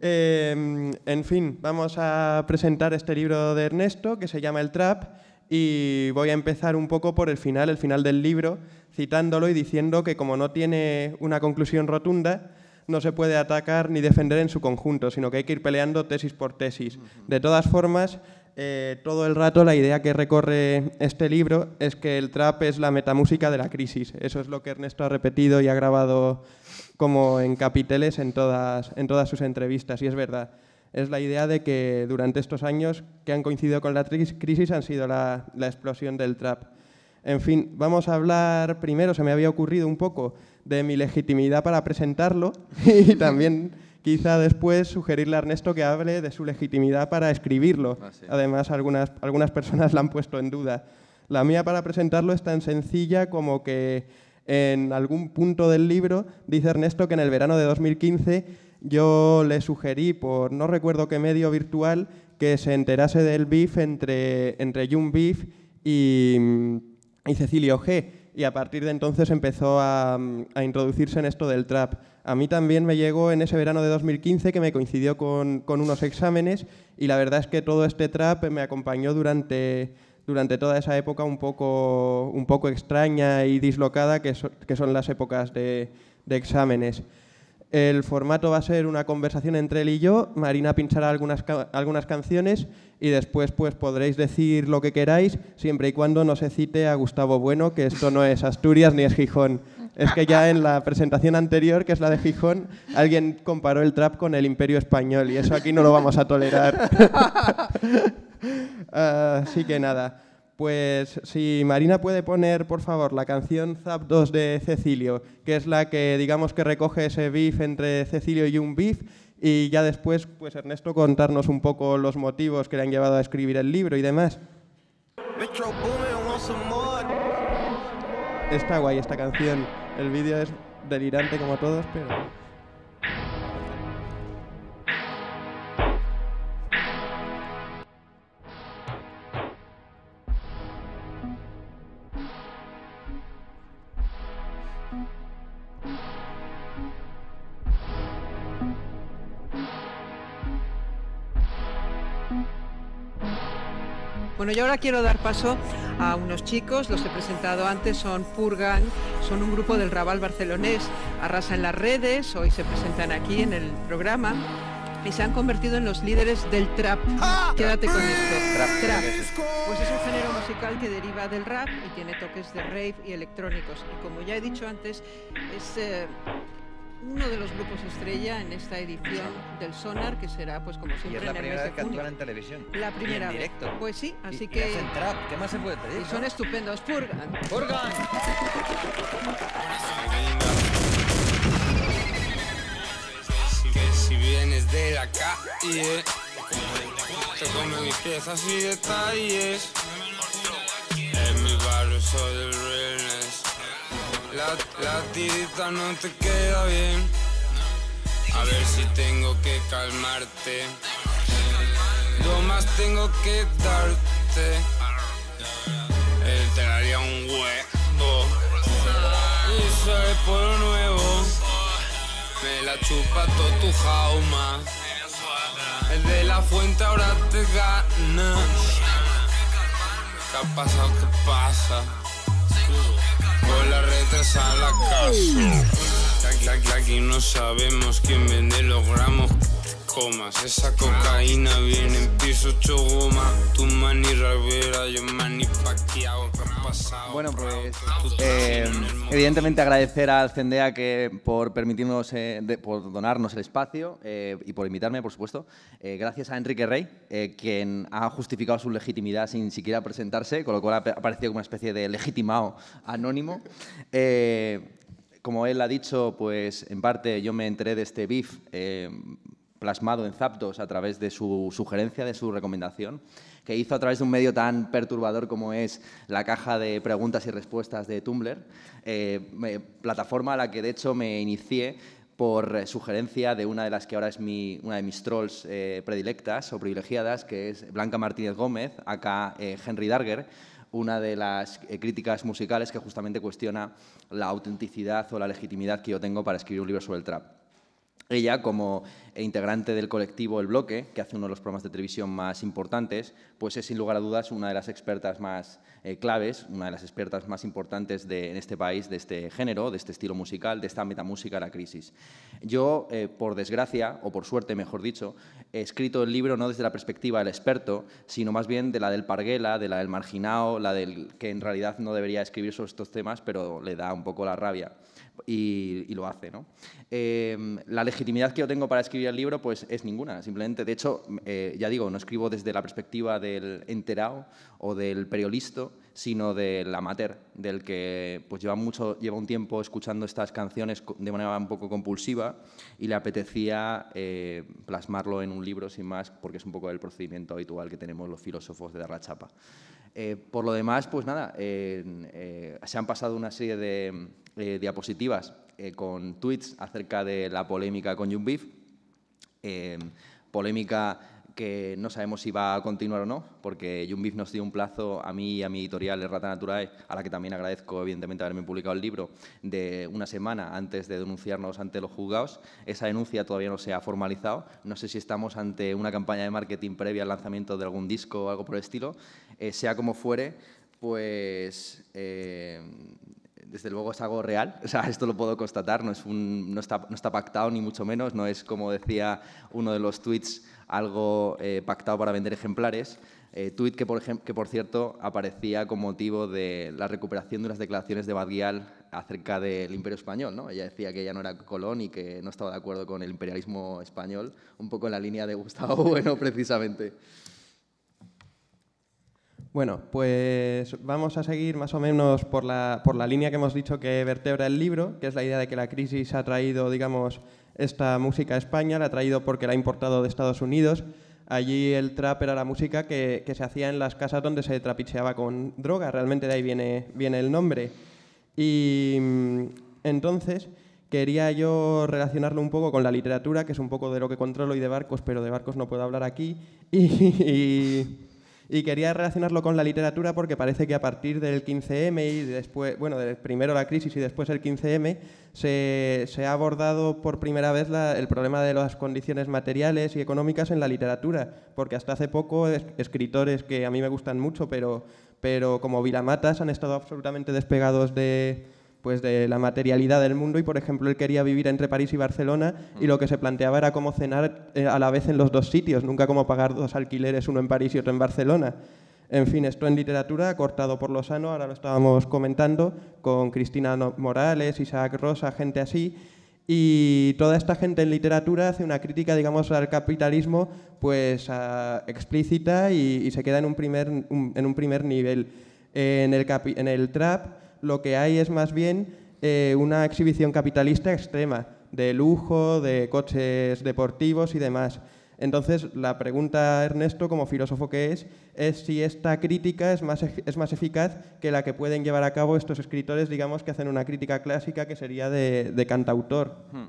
Em, en fin, vamos a presentar este libro de Ernesto que se llama El Trap y voy a empezar un poco por el final, el final del libro, citándolo y diciendo que como no tiene una conclusión rotunda, no se puede atacar ni defender en su conjunto, sino que hay que ir peleando tesis por tesis. De todas formas, eh, todo el rato la idea que recorre este libro es que el trap es la metamúsica de la crisis. Eso es lo que Ernesto ha repetido y ha grabado como en capiteles en todas, en todas sus entrevistas, y es verdad. Es la idea de que durante estos años que han coincidido con la crisis han sido la, la explosión del trap. En fin, vamos a hablar primero, se me había ocurrido un poco, de mi legitimidad para presentarlo y también quizá después sugerirle a Ernesto que hable de su legitimidad para escribirlo. Ah, Además, algunas, algunas personas la han puesto en duda. La mía para presentarlo es tan sencilla como que en algún punto del libro dice Ernesto que en el verano de 2015 yo le sugerí, por no recuerdo qué medio virtual, que se enterase del beef entre, entre Jung Beef y, y Cecilio G. Y a partir de entonces empezó a, a, introducirse en esto del trap. A mí también me llegó en ese verano de 2015 que me coincidió con, con unos exámenes y la verdad es que todo este trap me acompañó durante durante toda esa época un poco, un poco extraña y dislocada que, que son las épocas de, de exámenes. El formato va a ser una conversación entre él y yo. Marina pinchará algunas, algunas canciones y después pues, podréis decir lo que queráis, siempre y cuando no se cite a Gustavo Bueno, que esto no es Asturias ni es Gijón. Es que ya en la presentación anterior, que es la de Gijón, alguien comparó el trap con el Imperio Español y eso aquí no lo vamos a tolerar. Ah, así que nada, pues si Marina puede poner, por favor, la canción Zap 2 de Cecilio, que es la que digamos que recoge ese beef entre Cecilio y un beef, y ya después, pues Ernesto, contarnos un poco los motivos que le han llevado a escribir el libro y demás. Está guay esta canción, el vídeo es delirante como todos, pero... Bueno, yo ahora quiero dar paso a unos chicos, los he presentado antes, son Purgan, son un grupo del Raval barcelonés, arrasan las redes, hoy se presentan aquí en el programa y se han convertido en los líderes del trap. Quédate con esto. Trap, trap. Pues es un género musical que deriva del rap y tiene toques de rave y electrónicos. Y como ya he dicho antes, es... Eh, uno de los grupos estrella en esta edición del Sonar, que será, pues como siempre, y es la primera vez que en televisión. La primera directo. Pues sí, así que. Y más se puede pedir? Y son estupendos. Purgan. Purgan. si vienes de la calle, te mis y detalles. En mi barrio soy rey. La, tirita no te queda bien. A ver si tengo que calmarte. Yo más tengo que darte. Él te daría un huevo. Y sale por lo nuevo. Me la chupa todo tu jauma. El de la fuente ahora te gana. ¿Qué ha pasado? ¿Qué pasa? Con las retas a la casa. Aquí, aquí no sabemos quién vende los gramos comas. Esa cocaína viene en piso chogoma. Tu mani rabera, yo mani pasado. Bueno, pues eh, evidentemente agradecer al Cendea que por permitirnos, eh, por donarnos el espacio eh, y por invitarme, por supuesto. gracias a Enrique Rey, quien ha justificado su legitimidad sin siquiera presentarse, con lo cual ha aparecido como una especie de legitimado anónimo como él ha dicho, pues en parte yo me enteré de este beef plasmado en Zapdos a través de su sugerencia, de su recomendación, que hizo a través de un medio tan perturbador como es la caja de preguntas y respuestas de Tumblr, eh, plataforma a la que de hecho me inicié por sugerencia de una de las que ahora es mi, una de mis trolls eh, predilectas o privilegiadas, que es Blanca Martínez Gómez, acá eh, Henry Darger, una de las críticas musicales que justamente cuestiona la autenticidad o la legitimidad que yo tengo para escribir un libro sobre el trap. Ella, como integrante del colectivo El Bloque, que hace uno de los programas de televisión más importantes, pues es sin lugar a dudas una de las expertas más eh, claves, una de las expertas más importantes de, en este país de este género, de este estilo musical, de esta metamúsica de la crisis. Yo, eh, por desgracia, o por suerte mejor dicho, he escrito el libro no desde la perspectiva del experto, sino más bien de la del parguela, de la del marginado, la del que en realidad no debería escribir sobre estos temas, pero le da un poco la rabia y, lo hace. ¿no? Em, la legitimidad que yo tengo para escribir el libro pues, es ninguna, simplemente, de hecho, eh, ya digo, no escribo desde la perspectiva del enterado o del periodista, sino del amateur, del que pues, lleva, mucho, lleva un tiempo escuchando estas canciones de manera un poco compulsiva y le apetecía eh, plasmarlo en un libro sin más, porque es un poco el procedimiento habitual que tenemos los filósofos de dar la chapa. Eh, por lo demás, pues nada, eh, se han pasado una serie de eh, diapositivas con tweets acerca de la polémica con Jumbif, polémica que no sabemos si va a continuar o no, porque Jumbif nos dio un plazo a mí y a mi editorial Errata Naturae, a la que también agradezco evidentemente haberme publicado el libro, de una semana antes de denunciarnos ante los juzgados. Esa denuncia todavía no se ha formalizado. No sé si estamos ante una campaña de marketing previa al lanzamiento de algún disco o algo por el estilo. Eh, sea como fuere, pues... Eh, desde luego es algo real, o sea, esto lo puedo constatar, no, es un, está, no está pactado ni mucho menos, no es como decía uno de los tweets algo eh, pactado para vender ejemplares. Eh, tuit que por, que, por cierto, aparecía con motivo de la recuperación de unas declaraciones de Badguial acerca del Imperio Español. ¿no? Ella decía que ella no era Colón y que no estaba de acuerdo con el imperialismo español, un poco en la línea de Gustavo Bueno, precisamente. Bueno, pues vamos a seguir más o menos por la, por la, línea que hemos dicho que vertebra el libro, que es la idea de que la crisis ha traído, digamos, esta música a España la ha traído porque la ha importado de Estados Unidos. Allí el trap era la música que, se hacía en las casas donde se trapicheaba con droga, realmente de ahí viene, viene el nombre. Y mm, entonces quería yo relacionarlo un poco con la literatura, que es un poco de lo que controlo y de barcos, pero de barcos no puedo hablar aquí. y y quería relacionarlo con la literatura porque parece que a partir del 15M y después, bueno, primero la crisis y después el 15M, se, ha abordado por primera vez el problema de las condiciones materiales y económicas en la literatura, porque hasta hace poco escritores que a mí me gustan mucho, pero, pero como Vilamatas han estado absolutamente despegados de, pues de la materialidad del mundo y por ejemplo él quería vivir entre París y Barcelona y lo que se planteaba era cómo cenar eh, a la vez en los dos sitios, nunca cómo pagar dos alquileres, uno en París y otro en Barcelona. En fin, esto en literatura, cortado por lo sano, ahora lo estábamos comentando con Cristina Morales, Isaac Rosa, gente así, y toda esta gente en literatura hace una crítica, digamos, al capitalismo pues ah, explícita y, se queda en un primer, en un primer nivel. en el trap lo que hay es más bien eh, una exhibición capitalista extrema, de lujo, de coches deportivos y demás. Entonces, la pregunta, Ernesto, como filósofo que es, es si esta crítica es más, es más eficaz que la que pueden llevar a cabo estos escritores, digamos, que hacen una crítica clásica que sería de, cantautor. Hmm.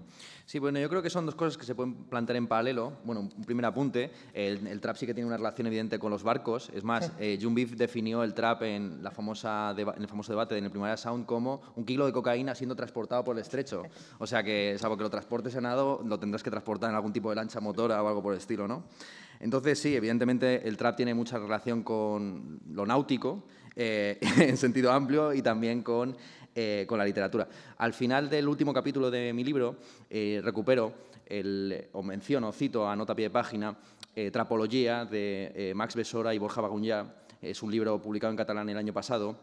Sí, bueno, yo creo que son dos cosas que se pueden plantear en paralelo. Bueno, un primer apunte, el, trap sí que tiene una relación evidente con los barcos. Es más, eh, June Beef definió el trap en, el famoso debate en el Primera Sound como un kilo de cocaína siendo transportado por el estrecho. O sea que, salvo que lo transportes en nado, lo tendrás que transportar en algún tipo de lancha motora o algo por el estilo, ¿no? Entonces, sí, evidentemente el trap tiene mucha relación con lo náutico, eh, en sentido amplio, y también eh, con, la literatura. Al final del último capítulo de mi libro, eh, recupero, o menciono, cito a nota pie de página, Trapología de Max Besora y Borja Bagunya. Es un libro publicado en catalán el año pasado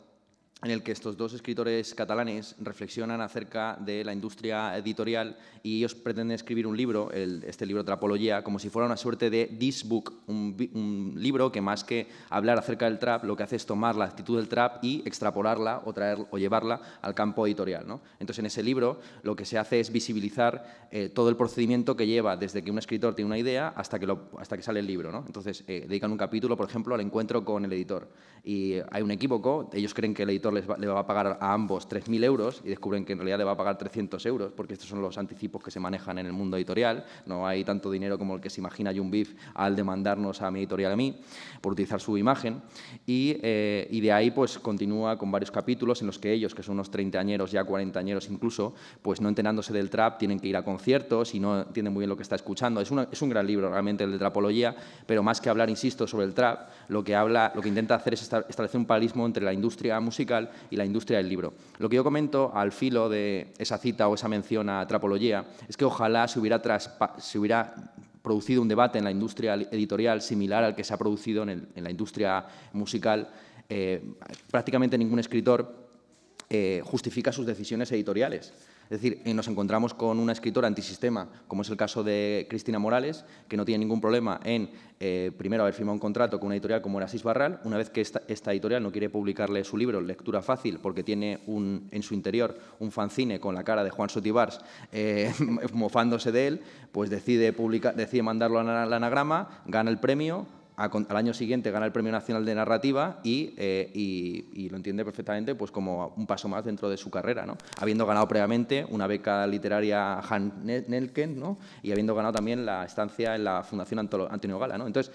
en el que estos dos escritores catalanes reflexionan acerca de la industria editorial y ellos pretenden escribir un libro, este libro Trapología, como si fuera una suerte de this book, un, libro que más que hablar acerca del trap, lo que hace es tomar la actitud del trap y extrapolarla o, traer, o llevarla al campo editorial. Entonces, en ese libro lo que se hace es visibilizar eh, todo el procedimiento que lleva desde que un escritor tiene una idea hasta que, lo, hasta que sale el libro. Entonces, eh, dedican un capítulo, por ejemplo, al encuentro con el editor. Y hay un equívoco, ellos creen que el editor le va a pagar a ambos 3.000 euros y descubren que en realidad le va a pagar 300 euros, porque estos son los anticipos que se manejan en el mundo editorial. No hay tanto dinero como el que se imagina John Beef al demandarnos a mi editorial a mí por utilizar su imagen. Eh, y, de ahí pues continúa con varios capítulos en los que ellos, que son unos treintañeros, ya cuarentañeros incluso, pues no enterándose del trap, tienen que ir a conciertos y no entienden muy bien lo que está escuchando. Es, es un gran libro realmente el de trapología, pero más que hablar, insisto, sobre el trap, lo que, habla, lo que intenta hacer es establecer un paralismo entre la industria musical y la industria del libro. Lo que yo comento al filo de esa cita o esa mención a Trapología es que ojalá se hubiera, producido un debate en la industria editorial similar al que se ha producido en, la industria musical. Eh, prácticamente ningún escritor eh, justifica sus decisiones editoriales. Es decir, nos encontramos con una escritora antisistema, como es el caso de Cristina Morales, que no tiene ningún problema en, eh, primero, haber firmado un contrato con una editorial como era Barral, una vez que esta, editorial no quiere publicarle su libro Lectura Fácil, porque tiene en su interior un fanzine con la cara de Juan Sotibars eh, mofándose de él, pues decide, decide mandarlo al anagrama, gana el premio, al año siguiente gana el Premio Nacional de Narrativa eh, y, lo entiende perfectamente pues, como un paso más dentro de su carrera, ¿no? habiendo ganado previamente una beca literaria Han Nelken y habiendo ganado también la estancia en la Fundación Antonio Gala. ¿no? Entonces,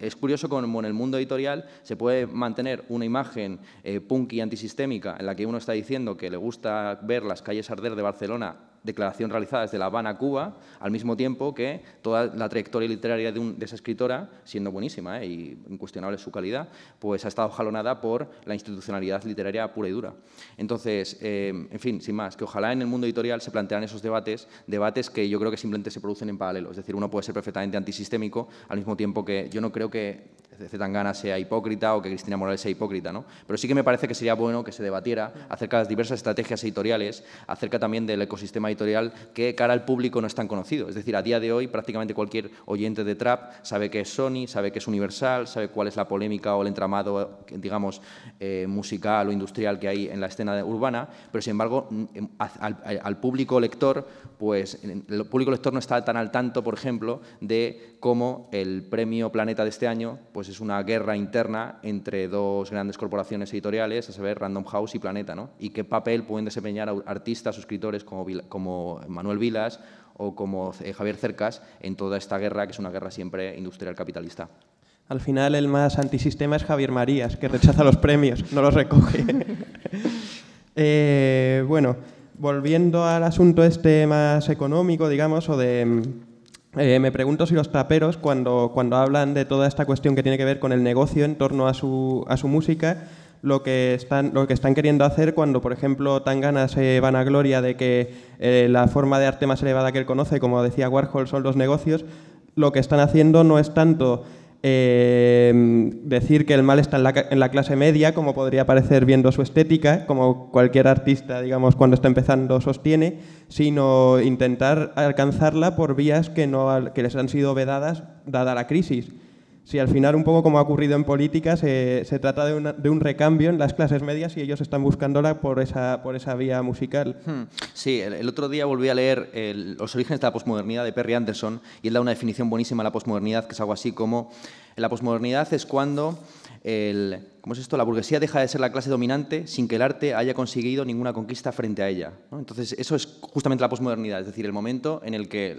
es curioso como en el mundo editorial se puede mantener una imagen eh, punky antisistémica en la que uno está diciendo que le gusta ver las calles arder de Barcelona declaración realizada desde La Habana, Cuba, al mismo tiempo que toda la trayectoria literaria de, esa escritora, siendo buenísima eh, y incuestionable su calidad, pues ha estado jalonada por la institucionalidad literaria pura y dura. Entonces, eh, en fin, sin más, que ojalá en el mundo editorial se plantearan esos debates, debates que yo creo que simplemente se producen en paralelo. Es decir, uno puede ser perfectamente antisistémico al mismo tiempo que yo no creo que Zetangana sea hipócrita o que Cristina Morales sea hipócrita, ¿no? Pero sí que me parece que sería bueno que se debatiera acerca de las diversas estrategias editoriales, acerca también del ecosistema editorial que cara al público no es tan conocido. Es decir, a día de hoy prácticamente cualquier oyente de Trap sabe que es Sony, sabe que es Universal, sabe cuál es la polémica o el entramado, digamos, eh, musical o industrial que hay en la escena urbana, pero sin embargo mm, em, al, al público lector, pues el público lector no está tan al tanto, por ejemplo, de cómo el premio Planeta de este año pues pues es una guerra interna entre dos grandes corporaciones editoriales, a saber, Random House y Planeta, ¿no? Y qué papel pueden desempeñar artistas o escritores como, Manuel Vilas o como eh, Javier Cercas en toda esta guerra, que es una guerra siempre industrial capitalista. Al final el más antisistema es Javier Marías, que rechaza los premios, no los recoge. Eh, bueno, volviendo al asunto este más económico, digamos, o de mm, eh, me pregunto si los traperos, cuando, cuando hablan de toda esta cuestión que tiene que ver con el negocio en torno a su, a su música, lo que, están, lo que están queriendo hacer cuando, por ejemplo, Tangana se van a gloria de que eh, la forma de arte más elevada que él conoce, como decía Warhol, son los negocios, lo que están haciendo no es tanto eh, decir que el mal está en la, en la, clase media, como podría parecer viendo su estética, como cualquier artista, digamos, cuando está empezando sostiene, sino intentar alcanzarla por vías que, no, que les han sido vedadas dada la crisis si al final, un poco como ha ocurrido en política, se, trata de, un recambio en las clases medias y ellos están buscándola por esa, por esa vía musical. Hmm. Sí, el, otro día volví a leer Los orígenes de la posmodernidad de Perry Anderson y él da una definición buenísima de la posmodernidad, que es algo así como, la posmodernidad es cuando el esto? La burguesía deja de ser la clase dominante sin que el arte haya conseguido ninguna conquista frente a ella. Entonces, eso es justamente la posmodernidad, es decir, el momento en el que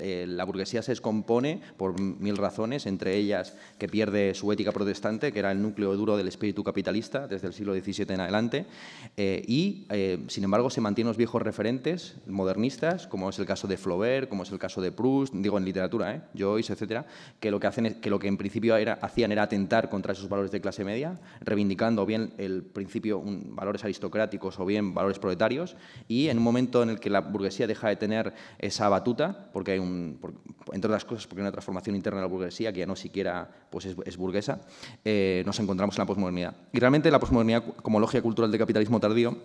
eh, la, burguesía se descompone por mil razones, entre ellas que pierde su ética protestante, que era el núcleo duro del espíritu capitalista desde el siglo XVII en adelante, eh, y, eh, sin embargo, se mantienen los viejos referentes modernistas, como es el caso de Flaubert, como es el caso de Proust, digo en literatura, Joyce, etcétera, que lo que, hacen lo que en principio hacían era atentar contra esos valores de clase media, reivindicando bien el principio, valores aristocráticos o bien valores proletarios, y en un momento en el que la burguesía deja de tener esa batuta, porque hay un, entre otras cosas, porque hay una transformación interna de la burguesía que ya no siquiera pues, es, burguesa, eh, nos encontramos en la posmodernidad. Y realmente la posmodernidad como lógica cultural del capitalismo tardío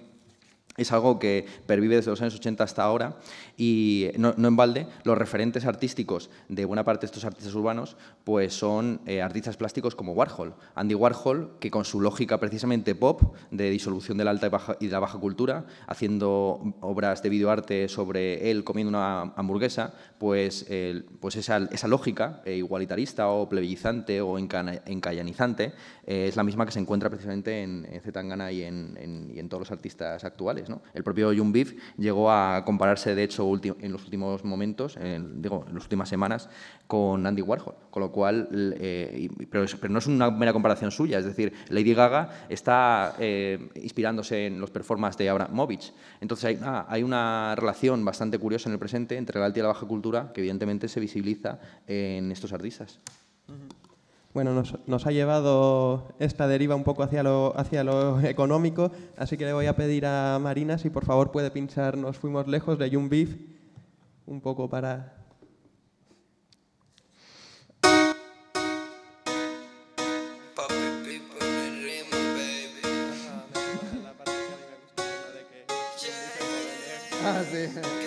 es algo que pervive desde los años 80 hasta ahora y no, en balde los referentes artísticos de buena parte de estos artistas urbanos pues son eh, artistas plásticos como Warhol. Andy Warhol, que con su lógica precisamente pop de disolución de la alta y, de la baja cultura, haciendo obras de videoarte sobre él comiendo una hamburguesa, pues, pues esa, lógica eh, igualitarista o plebillizante o encallanizante eh, es la misma que se encuentra precisamente en, Zetangana y y en todos los artistas actuales. El propio Biff llegó a compararse, de hecho, en los últimos momentos, digo, en las últimas semanas, con Andy Warhol, con lo cual, eh, pero, no es una mera comparación suya, es decir, Lady Gaga está eh, inspirándose en los performances de Abramovich. Entonces ah, hay, una relación bastante curiosa en el presente entre la alta y la baja cultura que evidentemente se visibiliza en estos artistas bueno, nos, ha llevado esta deriva un poco hacia lo, hacia lo económico, así que le voy a pedir a Marina si por favor puede pinchar Nos fuimos lejos de Young Beef, un poco para... Ah, sí.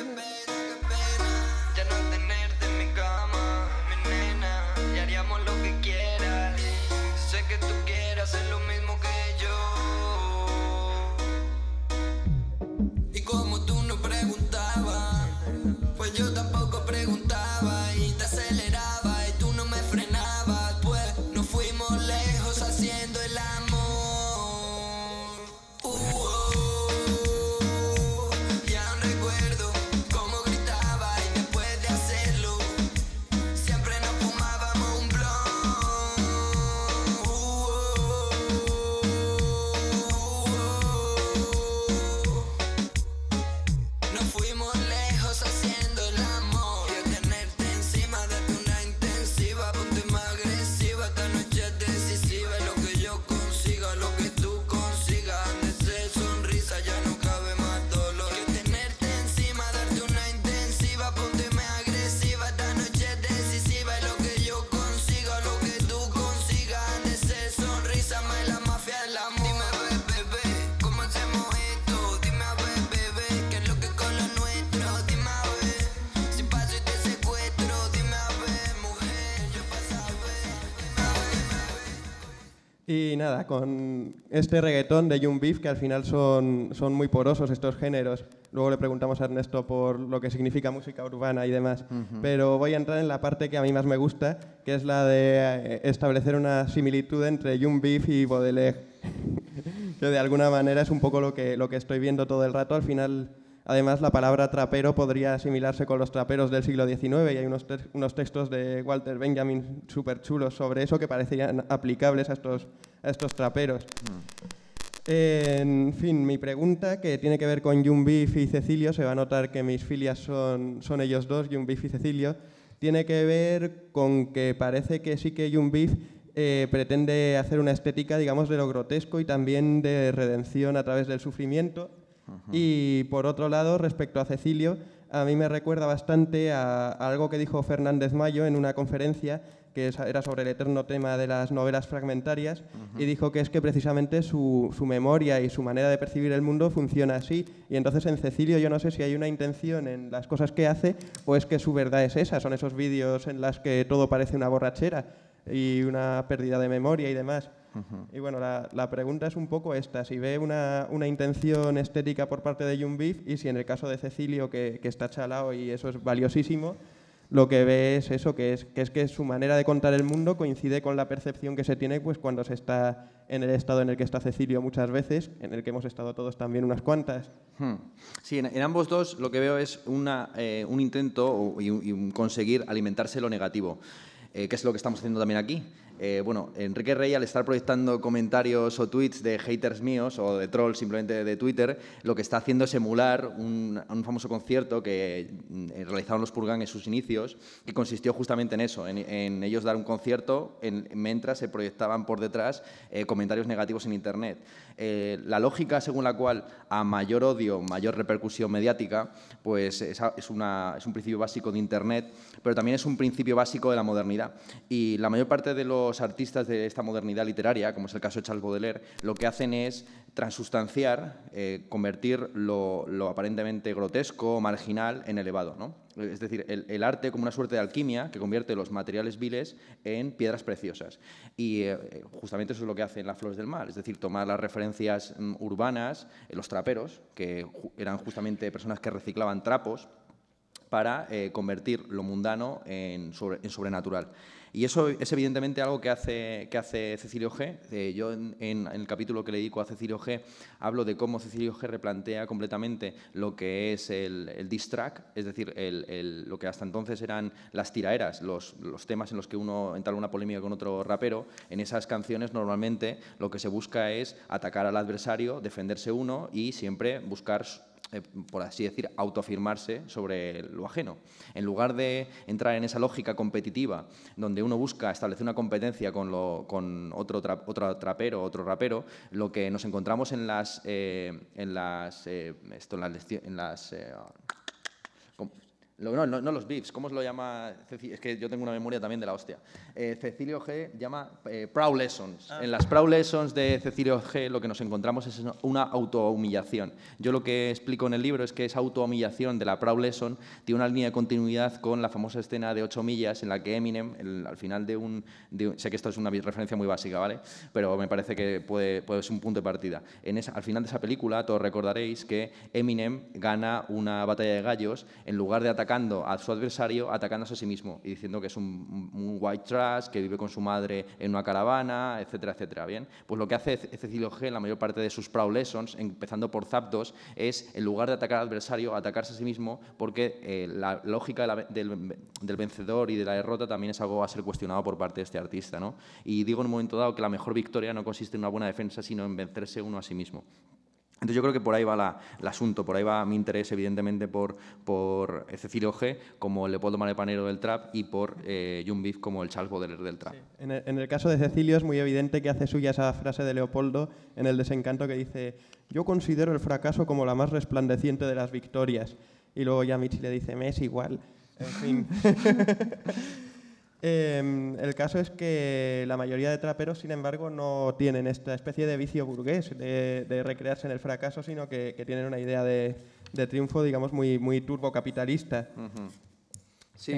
Y nada, con este reggaetón de Young Beef, que al final son, son muy porosos estos géneros. Luego le preguntamos a Ernesto por lo que significa música urbana y demás. Pero voy a entrar en la parte que a mí más me gusta, que es la de eh, establecer una similitud entre Young Beef y Baudelaire. que de alguna manera es un poco lo que, lo que estoy viendo todo el rato. Al final Además, la palabra trapero podría asimilarse con los traperos del siglo XIX y hay unos, textos de Walter Benjamin súper chulos sobre eso que parecían aplicables a estos, estos traperos. Mm. En fin, mi pregunta, que tiene que ver con Jun y Cecilio, se va a notar que mis filias son, son ellos dos, Jun y Cecilio, tiene que ver con que parece que sí que Jun eh, pretende hacer una estética, digamos, de lo grotesco y también de redención a través del sufrimiento. Y por otro lado, respecto a Cecilio, a mí me recuerda bastante a, algo que dijo Fernández Mayo en una conferencia que era sobre el eterno tema de las novelas fragmentarias, y dijo que es que precisamente su, su, memoria y su manera de percibir el mundo funciona así. Y entonces en Cecilio yo no sé si hay una intención en las cosas que hace o es que su verdad es esa, son esos vídeos en las que todo parece una borrachera y una pérdida de memoria y demás. Y bueno, la, pregunta es un poco esta, si ve una, intención estética por parte de Jumbif y si en el caso de Cecilio, que, está chalado y eso es valiosísimo, lo que ve es eso, que es, que su manera de contar el mundo coincide con la percepción que se tiene pues, cuando se está en el estado en el que está Cecilio muchas veces, en el que hemos estado todos también unas cuantas. Hmm. Sí, en, ambos dos lo que veo es eh, un intento y, conseguir alimentarse lo negativo. Eh, que es lo que estamos haciendo también aquí. Eh, bueno, Enrique Rey, al estar proyectando comentarios o tweets de haters míos o de trolls simplemente de Twitter, lo que está haciendo es emular un, famoso concierto que mm, realizaron los Purgan en sus inicios, que consistió justamente en eso, en, ellos dar un concierto mientras se proyectaban por detrás eh, comentarios negativos en Internet. Eh, la lógica según la cual a mayor odio, mayor repercusión mediática, pues es, es un principio básico de Internet, pero también es un principio básico de la modernidad. Y la mayor parte de los artistas de esta modernidad literaria, como es el caso de Charles Baudelaire, lo que hacen es transustanciar, eh, convertir lo, aparentemente grotesco marginal en elevado. Es decir, el, arte como una suerte de alquimia que convierte los materiales viles en piedras preciosas. Y eh, justamente eso es lo que hacen las flores del mar, es decir, tomar las referencias mm, urbanas, eh, los traperos, que eran justamente personas que reciclaban trapos, para convertir lo mundano en sobrenatural. Y eso es evidentemente algo que hace, que hace Cecilio G. Eh, yo en, el capítulo que le dedico a Cecilio G hablo de cómo Cecilio G replantea completamente lo que es el, el track, es decir, lo que hasta entonces eran las tiraeras, los, temas en los que uno en una polémica con otro rapero. En esas canciones normalmente lo que se busca es atacar al adversario, defenderse uno y siempre buscar eh, por así decir, autoafirmarse sobre lo ajeno. En lugar de entrar en esa lógica competitiva donde uno busca establecer una competencia con, lo, con otro, trapero, otro rapero, lo que nos encontramos en las, eh, en las, eh, en las no, no, los beefs, ¿cómo os lo llama? Es que yo tengo una memoria también de la hostia. Eh, Cecilio G llama eh, ah. En las Proud Lessons de Cecilio G lo que nos encontramos es una autohumillación. Yo lo que explico en el libro es que esa autohumillación de la Proud Lesson tiene una línea de continuidad con la famosa escena de 8 millas en la que Eminem, al final de un, Sé que esto es una referencia muy básica, ¿vale? Pero me parece que puede, puede ser un punto de partida. En al final de esa película, todos recordaréis que Eminem gana una batalla de gallos en lugar de atacar atacando a su adversario, atacándose a sí mismo y diciendo que es un, white trash, que vive con su madre en una caravana, etcétera, etcétera. ¿bien? Pues lo que hace Cecilio G en la mayor parte de sus Proud Lessons, empezando por Zapdos, es en lugar de atacar al adversario, atacarse a sí mismo, porque eh, la lógica del, vencedor y de la derrota también es algo a ser cuestionado por parte de este artista. ¿no? Y digo en un momento dado que la mejor victoria no consiste en una buena defensa, sino en vencerse uno a sí mismo. Entonces yo creo que por ahí va el asunto, por ahí va mi interés evidentemente por, por Cecilio G como Leopoldo Malepanero del trap y por eh, Beef como el Charles Baudelaire del trap. En, el, caso de Cecilio es muy evidente que hace suya esa frase de Leopoldo en El desencanto que dice yo considero el fracaso como la más resplandeciente de las victorias. Y luego ya Michi le dice me es igual. En fin. Em, el caso es que la mayoría de traperos, sin embargo, no tienen esta especie de vicio burgués de, recrearse en el fracaso, sino que, tienen una idea de, triunfo, digamos, muy, muy turbocapitalista. sí.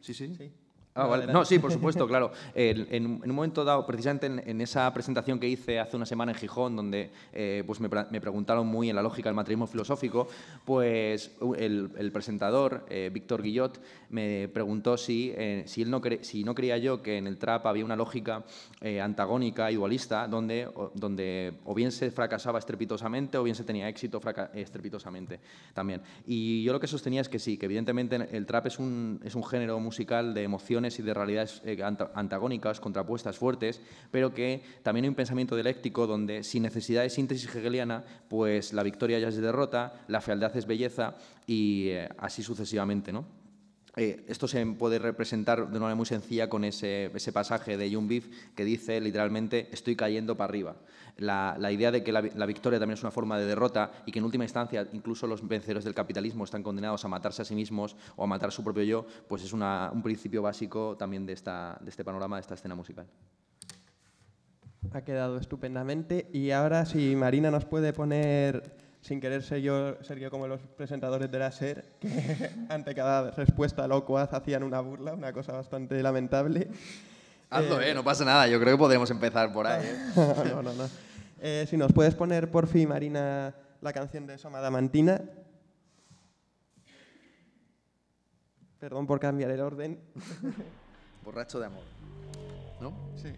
sí, sí. Ah, no, sí, por supuesto, claro. En, un momento dado, precisamente en, esa presentación que hice hace una semana en Gijón, donde eh, pues me, preguntaron muy en la lógica del materialismo filosófico, pues el, presentador, eh, Víctor Guillot, me preguntó si, eh, si, él no si no creía yo que en el trap había una lógica antagónica y dualista, donde o, donde o bien se fracasaba estrepitosamente o bien se tenía éxito estrepitosamente también. Y yo lo que sostenía es que sí, que evidentemente el trap es un, es un género musical de emociones y de realidades eh, antagónicas, contrapuestas fuertes, pero que también hay un pensamiento dialéctico donde sin necesidad de síntesis hegeliana, pues la victoria ya es derrota, la fealdad es belleza y eh, así sucesivamente, ¿no? Eh, esto se puede representar de una manera muy sencilla con ese, pasaje de Jung Beef que dice literalmente estoy cayendo para arriba. La, idea de que la, victoria también es una forma de derrota y que en última instancia incluso los vencedores del capitalismo están condenados a matarse a sí mismos o a matar a su propio yo, pues es un principio básico también de, esta, de este panorama, de esta escena musical. Ha quedado estupendamente y ahora si Marina nos puede poner sin querer ser yo, ser como los presentadores de la SER, que ante cada respuesta locuaz hacían una burla, una cosa bastante lamentable. Hazlo, eh, eh no pasa nada, yo creo que podemos empezar por ahí. Eh. no, no, no. Eh, si nos puedes poner, por fin, Marina, la canción de Soma Damantina. Perdón por cambiar el orden. Borracho de amor. ¿No? Sí.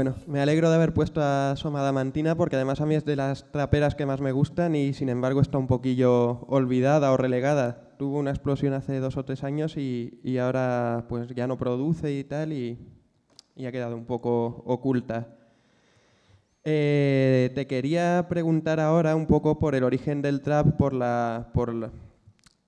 Bueno, me alegro de haber puesto a Somada porque además a mí es de las traperas que más me gustan y sin embargo está un poquillo olvidada o relegada. Tuvo una explosión hace dos o tres años y, ahora pues ya no produce y tal y, ha quedado un poco oculta. Eh, te quería preguntar ahora un poco por el origen del trap, por la, por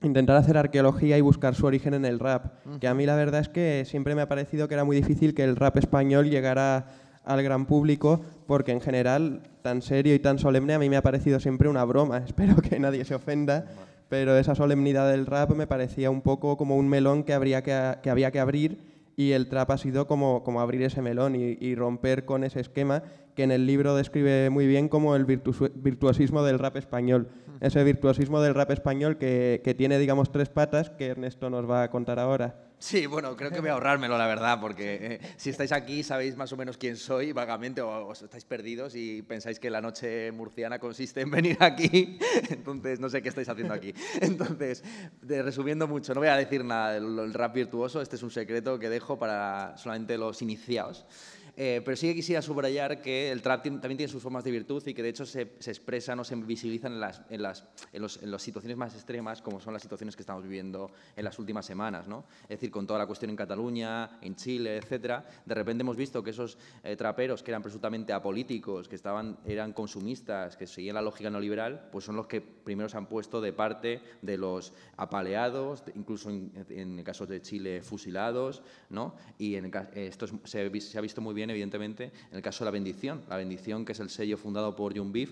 intentar hacer arqueología y buscar su origen en el rap. Que a mí la verdad es que siempre me ha parecido que era muy difícil que el rap español llegara al gran público, porque en general tan serio y tan solemne a mí me ha parecido siempre una broma, espero que nadie se ofenda, pero esa solemnidad del rap me parecía un poco como un melón que, habría que, había que abrir y el trap ha sido como, como abrir ese melón y, romper con ese esquema que en el libro describe muy bien como el virtuosismo del rap español. Ese virtuosismo del rap español que, que tiene, digamos, tres patas que Ernesto nos va a contar ahora. Sí, bueno, creo que voy a ahorrármelo, la verdad, porque eh, si estáis aquí sabéis más o menos quién soy, vagamente, o os estáis perdidos y pensáis que la noche murciana consiste en venir aquí, entonces no sé qué estáis haciendo aquí. Entonces, resumiendo mucho, no voy a decir nada del rap virtuoso, este es un secreto que dejo para solamente los iniciados. Eh, pero sí que quisiera subrayar que el trap también tiene sus formas de virtud y que de hecho se, se expresan o se visibilizan en las, en, las, en, los, en las situaciones más extremas, como son las situaciones que estamos viviendo en las últimas semanas. ¿no? Es decir, con toda la cuestión en Cataluña, en Chile, etcétera, de repente hemos visto que esos eh, traperos que eran presuntamente apolíticos, que estaban, eran consumistas, que seguían la lógica neoliberal, pues son los que primero se han puesto de parte de los apaleados, incluso en, el caso de Chile fusilados, ¿no? y en esto se ha visto muy bien evidentemente, en el caso de La Bendición. La Bendición, que es el sello fundado por John Beef,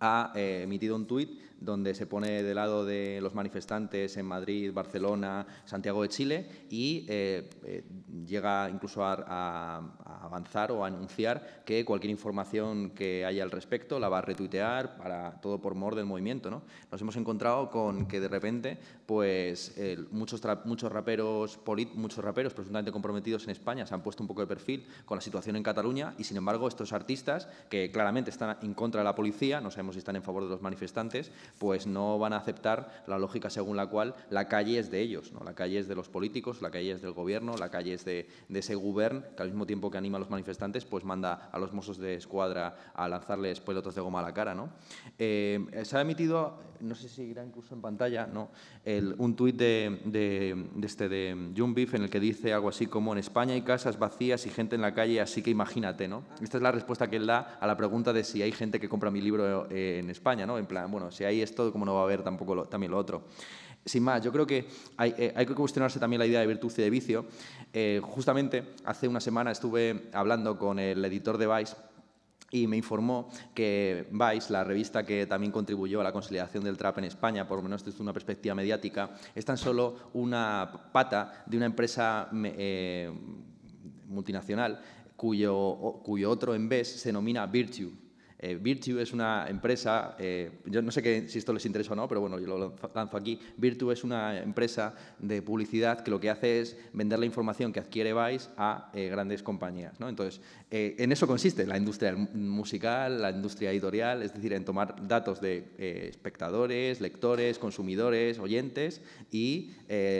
ha eh, emitido un tuit donde se pone de lado de los manifestantes en Madrid, Barcelona, Santiago de Chile y eh, eh, llega incluso a, avanzar o a anunciar que cualquier información que haya al respecto la va a retuitear para todo por mor del movimiento. ¿no? Nos hemos encontrado con que de repente pues, muchos, muchos, raperos muchos raperos presuntamente comprometidos en España se han puesto un poco de perfil con la situación en Cataluña y sin embargo estos artistas que claramente están en contra de la policía, no sabemos si están en favor de los manifestantes, pues no van a aceptar la lógica según la cual la calle es de ellos, ¿no? la calle es de los políticos, la calle es del gobierno, la calle es de, ese gobierno que al mismo tiempo que anima a los manifestantes, pues manda a los mozos de escuadra a lanzarles pelotas de goma a la cara. ¿no? Eh, se ha emitido, no sé si irá incluso en pantalla, no, un tuit de, de, este, de en el que dice algo así como en España hay casas vacías y gente en la calle, así que imagínate. ¿no? Esta es la respuesta que él da a la pregunta de si hay gente que compra mi libro eh, en España. ¿no? En plan, bueno, si hay y esto, como no va a haber tampoco también lo otro. Sin más, yo creo que hay, eh, que cuestionarse también la idea de virtud y de vicio. Eh, justamente hace una semana estuve hablando con el editor de Vice y me informó que Vice, la revista que también contribuyó a la consolidación del trap en España, por lo menos desde una perspectiva mediática, es tan solo una pata de una empresa eh, multinacional cuyo, cuyo otro en vez se denomina Virtue eh, Virtue es una empresa, eh, yo no sé si esto les interesa o no, pero bueno, yo lo lanzo aquí. Virtue es una empresa de publicidad que lo que hace es vender la información que adquiere Vice a eh, grandes compañías. Entonces, en eso consiste la industria musical, la industria editorial, es decir, en tomar datos de espectadores, lectores, consumidores, oyentes y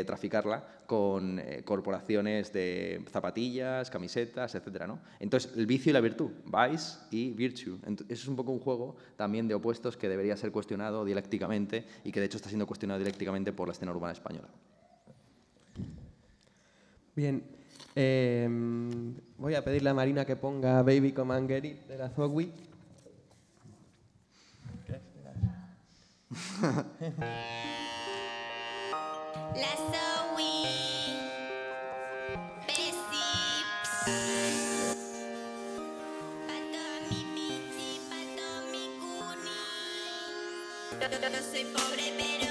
traficarla con eh, corporaciones de zapatillas, camisetas, etc. Entonces, el vicio y la virtud, vice y virtue. eso es un poco un juego también de opuestos que debería ser cuestionado dialécticamente y que de hecho está siendo cuestionado dialécticamente por la escena urbana española. Bien, em, voy a pedirle a Marina que ponga Baby Come de la Zogui. Eu sou pobre, é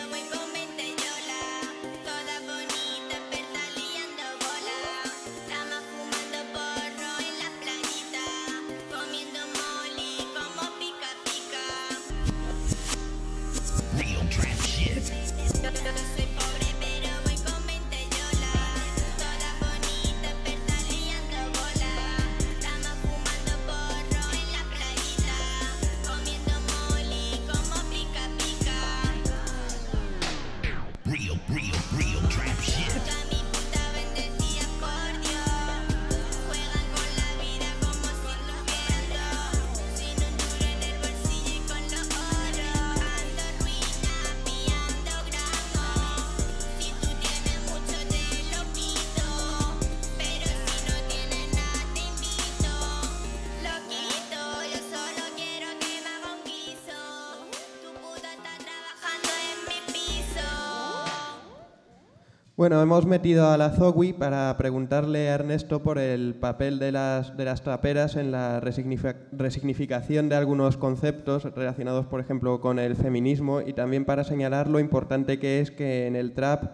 Bueno, hemos metido a la Zogui para preguntarle a Ernesto por el papel de las, de las traperas en la resignificación de algunos conceptos relacionados, por ejemplo, con el feminismo y también para señalar lo importante que es que en el trap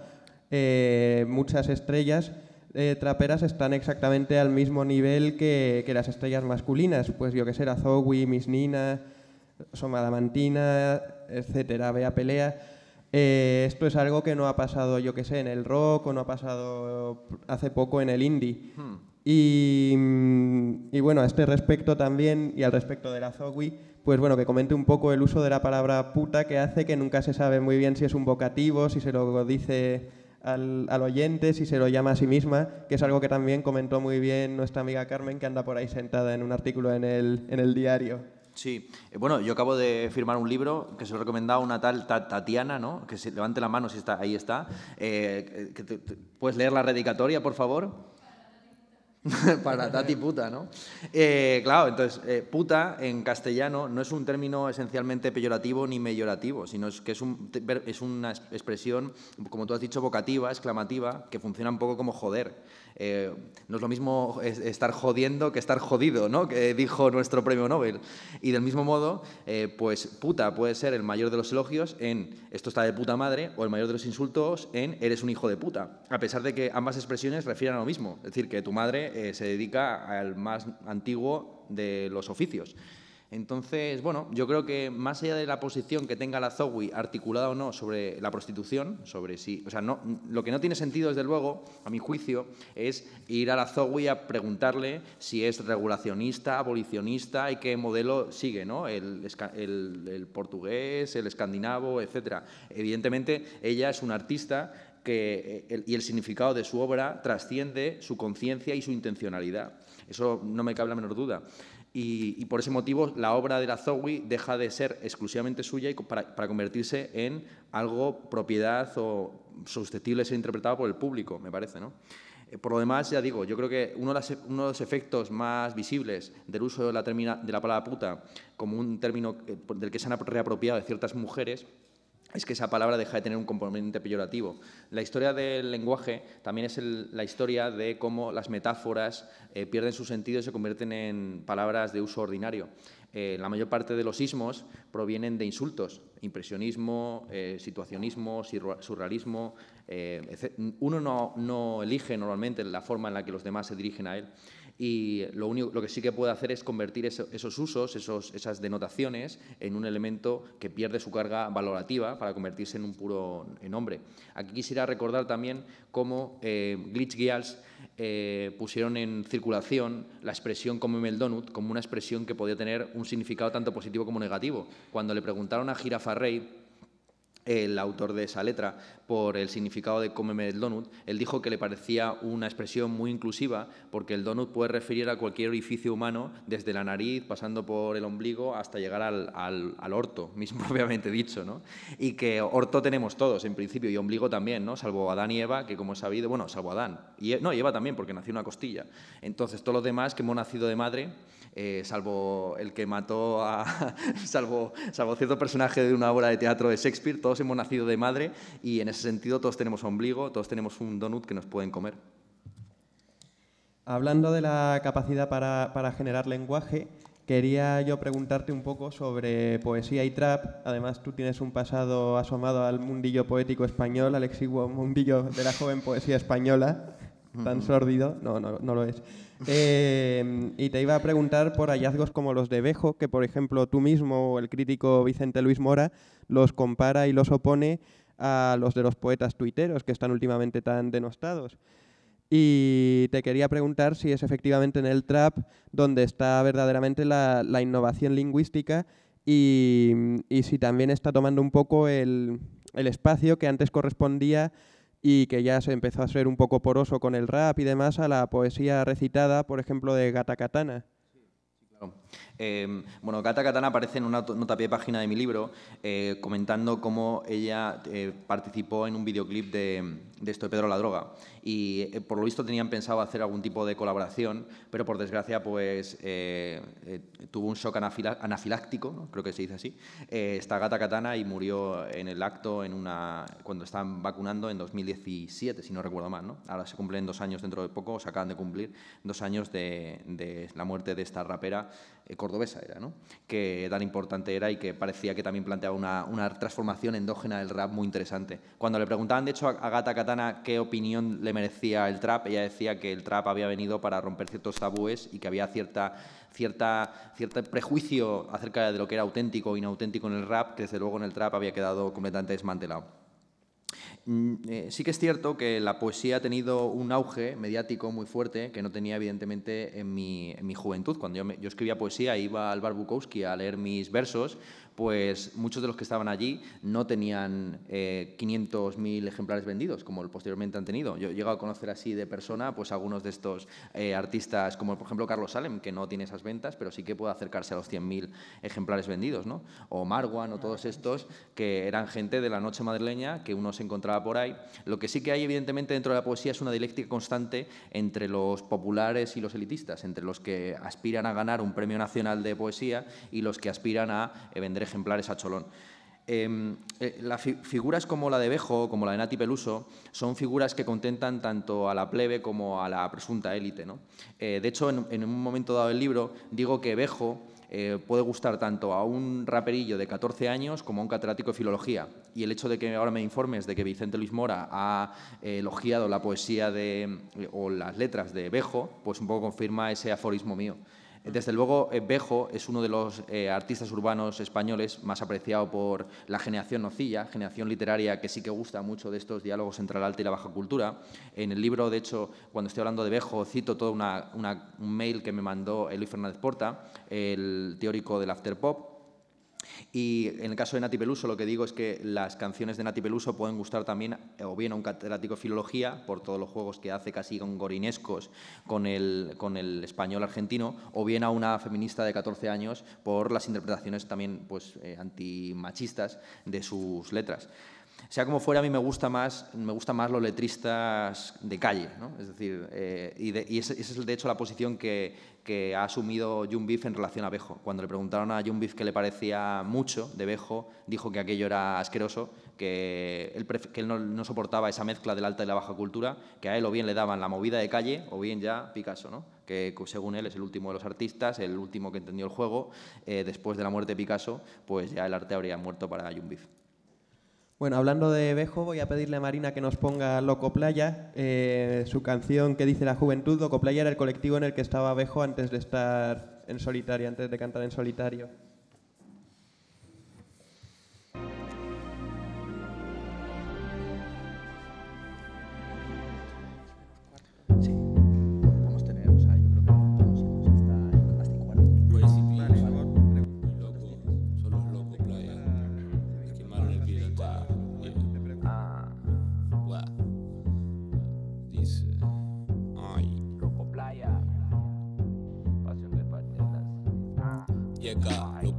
eh, muchas estrellas eh, traperas están exactamente al mismo nivel que, las estrellas masculinas, pues yo que sé, la Zogui, Miss Nina, Somadamantina, etcétera, Bea Pelea eh, esto es algo que no ha pasado, yo que sé, en el rock o no ha pasado hace poco en el indie. Hmm. Mm, y, bueno, a este respecto también, y al respecto de la Zogui, pues bueno, que comente un poco el uso de la palabra puta que hace que nunca se sabe muy bien si es un vocativo, si se lo dice al, oyente, si se lo llama a sí misma, que es algo que también comentó muy bien nuestra amiga Carmen, que anda por ahí sentada en un artículo en el diario. Sí, eh, bueno, yo acabo de firmar un libro que se lo recomendaba una tal Tatiana, ¿no? Que se levante la mano si está, ahí está. Eh, eh, que ¿Puedes leer la redicatoria, por favor? para tati puta, ¿no? Eh, claro, entonces, eh, puta en castellano no es un término esencialmente peyorativo ni mellorativo, sino es que es, es una expresión, como tú has dicho, vocativa, exclamativa, que funciona un poco como joder. Eh, no es lo mismo estar jodiendo que estar jodido, ¿no? Que dijo nuestro premio Nobel. Y del mismo modo, pues puta puede ser el mayor de los elogios en esto está de puta madre o el mayor de los insultos en eres un hijo de puta, a pesar de que ambas expresiones refieren a lo mismo, es decir, que tu madre eh, se dedica al más antiguo de los oficios. Entonces, bueno, yo creo que más allá de la posición que tenga la Zowi, articulada o no, sobre la prostitución, sobre si. O sea, no, lo que no tiene sentido, desde luego, a mi juicio, es ir a la Zowi a preguntarle si es regulacionista, abolicionista y qué modelo sigue, ¿no? El, el portugués, el escandinavo, etcétera. Evidentemente, ella es una artista eh, el, y el significado de su obra trasciende su conciencia y su intencionalidad. Eso no me cabe la menor duda. Y, por ese motivo la obra de la Zowi deja de ser exclusivamente suya y para, convertirse en algo propiedad o susceptible de ser interpretado por el público, me parece. ¿no? Eh, por lo demás, ya digo, yo creo que uno de, e, uno de los efectos más visibles del uso de la, de la palabra puta como un término eh, del que se han reapropiado ciertas mujeres es que esa palabra deja de tener un componente peyorativo. La historia del lenguaje también es la historia de cómo las metáforas eh, pierden su sentido y se convierten en palabras de uso ordinario. Eh, la mayor parte de los sismos provienen de insultos, impresionismo, eh, situacionismo, surrealismo. uno no elige normalmente la forma en la que los demás se dirigen a él y lo, único, que sí que puede hacer es convertir esos usos, esos, esas denotaciones, en un elemento que pierde su carga valorativa para convertirse en un puro nombre. Aquí quisiera recordar también cómo eh, Glitch Gials eh, pusieron en circulación la expresión como el donut como una expresión que podía tener un significado tanto positivo como negativo. Cuando le preguntaron a Girafa Rey el autor de esa letra por el significado de cómeme el donut, él dijo que le parecía una expresión muy inclusiva porque el donut puede referir a cualquier orificio humano, desde la nariz, pasando por el ombligo, hasta llegar al, orto, mismo obviamente dicho. ¿no? Y que orto tenemos todos, en principio, y ombligo también, ¿no? salvo Adán y Eva, que como he sabido, bueno, salvo Adán, y, no, y Eva también, porque nació una costilla. Entonces, todos los demás que hemos nacido de madre, eh, salvo el que mató a. salvo, salvo cierto personaje de una obra de teatro de Shakespeare, todos hemos nacido de madre y en ese sentido todos tenemos ombligo, todos tenemos un donut que nos pueden comer. Hablando de la capacidad para, para generar lenguaje, Quería yo preguntarte un poco sobre poesía y trap. Además, tú tienes un pasado asomado al mundillo poético español, al exiguo mundillo de la joven poesía española tan sórdido, no, no, no lo es. Eh, y te iba a preguntar por hallazgos como los de Bejo, que por ejemplo tú mismo o el crítico Vicente Luis Mora los compara y los opone a los de los poetas tuiteros que están últimamente tan denostados. Y te quería preguntar si es efectivamente en el trap donde está verdaderamente la, innovación lingüística y, si también está tomando un poco el, el espacio que antes correspondía y que ya se empezó a ser un poco poroso con el rap y demás a la poesía recitada, por ejemplo, de Gata Katana. Sí, claro. Em, bueno, Gata Katana aparece en una nota de página de mi libro eh, comentando cómo ella eh, participó en un videoclip de, de, Esto de Pedro la Droga. Y eh, por lo visto tenían pensado hacer algún tipo de colaboración, pero por desgracia pues tuvo un shock anafiláctico, creo que se dice así, Está Gata Katana y murió en el acto en una, cuando estaban vacunando en 2017, si no recuerdo mal. ¿no? Ahora se cumplen dos años dentro de poco, se acaban de cumplir dos años de, de la muerte de esta rapera eh, cordobesa era, ¿no? que tan importante era y que parecía que también planteaba una, transformación endógena del rap muy interesante. Cuando le preguntaban, de hecho, a Gata Katana qué opinión le merecía el trap, ella decía que el trap había venido para romper ciertos tabúes y que había cierta, cierta, cierto prejuicio acerca de lo que era auténtico o inauténtico en el rap, que desde luego en el trap había quedado completamente desmantelado. Mm, eh, sí que es cierto que la poesía ha tenido un auge mediático muy fuerte que no tenía evidentemente en mi, juventud. Cuando yo, yo, escribía poesía iba al Bar a leer mis versos, pues muchos de los que estaban allí no tenían 500.000 eh, ejemplares vendidos, como posteriormente han tenido. Yo he llegado a conocer así de persona pues algunos de estos eh, artistas, como por ejemplo Carlos Salem, que no tiene esas ventas, pero sí que puede acercarse a los 100.000 ejemplares vendidos, ¿no? O Marwan o ah, todos estos, que eran gente de la noche madrileña, que uno se encontraba por ahí. Lo que sí que hay, evidentemente, dentro de la poesía es una dialéctica constante entre los populares y los elitistas, entre los que aspiran a ganar un premio nacional de poesía y los que aspiran a eh, vender ejemplares a cholón. Em, eh, las figuras como la de Bejo, como la de Nati Peluso, son figuras que contentan tanto a la plebe como a la presunta élite. ¿no? Eh, de hecho, en, un momento dado del libro digo que Bejo eh, puede gustar tanto a un raperillo de 14 años como a un catedrático de filología. Y el hecho de que ahora me informes de que Vicente Luis Mora ha elogiado la poesía de, o las letras de Bejo, pues un poco confirma ese aforismo mío. Desde luego, eh, Bejo es uno de los eh, artistas urbanos españoles más apreciado por la generación nocilla, generación literaria que sí que gusta mucho de estos diálogos entre la alta y la baja cultura. En el libro, de hecho, cuando estoy hablando de Bejo, cito todo un mail que me mandó Luis Fernández Porta, el teórico del after pop, y en el caso de Nati Peluso, lo que digo es que las canciones de Nati Peluso pueden gustar también eh, o bien a un catedrático de filología, por todos los juegos que hace casi con el, con el español argentino, o bien a una feminista de 14 años por las interpretaciones también pues, eh, antimachistas de sus letras. Sea como fuera, a mí me gusta más, me gusta más los letristas de calle, Es decir, eh, y, esa es de hecho la posición que, ha asumido Jung en relación a Bejo. Cuando le preguntaron a Jung beef qué le parecía mucho de Bejo, dijo que aquello era asqueroso, que él, no, soportaba esa mezcla del alta y la baja cultura, que a él o bien le daban la movida de calle o bien ya Picasso, que según él es el último de los artistas, el último que entendió el juego. Eh, después de la muerte de Picasso, pues ya el arte habría muerto para Jung bueno, hablando de Bejo, voy a pedirle a Marina que nos ponga Loco Playa, eh, su canción que dice la juventud. Loco Playa era el colectivo en el que estaba Bejo antes de estar en solitario, antes de cantar en solitario.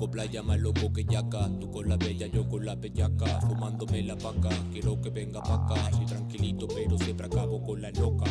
Loco, playa más loco que yaca. Tú con la bella, yo con la bellaca. Fumándome la vaca, quiero que venga pa' acá. Soy tranquilito, pero siempre acabo con la loca.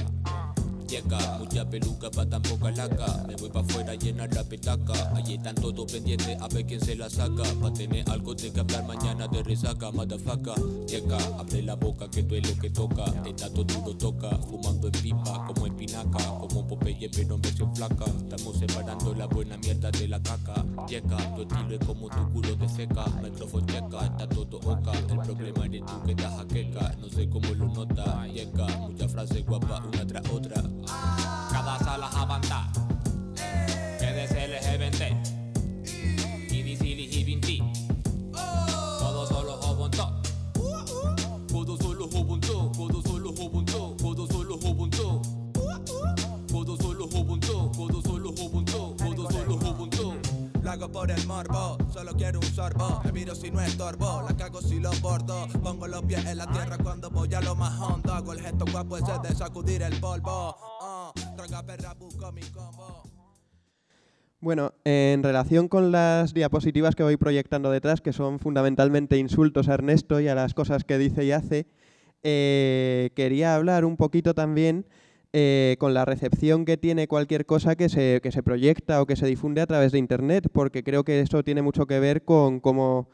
Llega, Mucha peluca pa' tan poca laca. Me voy pa' afuera a llenar la petaca. Allí están todos pendientes a ver quién se la saca. Pa' tener algo de que hablar mañana de resaca, madafaca. Checa, abre la boca que duele lo que toca. está todo todo toca, fumando en pipa como espinaca. Como Popeye pero en versión flaca. Estamos separando la buena mierda de la caca. Checa, tu estilo es como tu culo de seca. Micrófono checa, está todo oca. El problema eres tú que estás jaqueca. No sé cómo lo nota. Yeca, muchas frases guapas una tras otra. Cada sala avanza. Quedes LGBT. y LGBT. Todo solo Ubuntu. Todo solo Ubuntu. Todo solo Ubuntu. Todo solo Ubuntu. Todo solo Ubuntu. Todo solo Ubuntu. Todo solo Ubuntu. Lago por el morbo. Solo quiero. Me miro si no estorbo, la cago si lo bordo. Pongo los pies en la tierra cuando voy a lo más hondo. Hago el gesto guapo ese de sacudir el polvo. Uh, perra, busco mi combo. Bueno, en relación con las diapositivas que voy proyectando detrás, que son fundamentalmente insultos a Ernesto y a las cosas que dice y hace, eh, quería hablar un poquito también eh, con la recepción que tiene cualquier cosa que se, proyecta o que se difunde a través de Internet, porque creo que eso tiene mucho que ver con cómo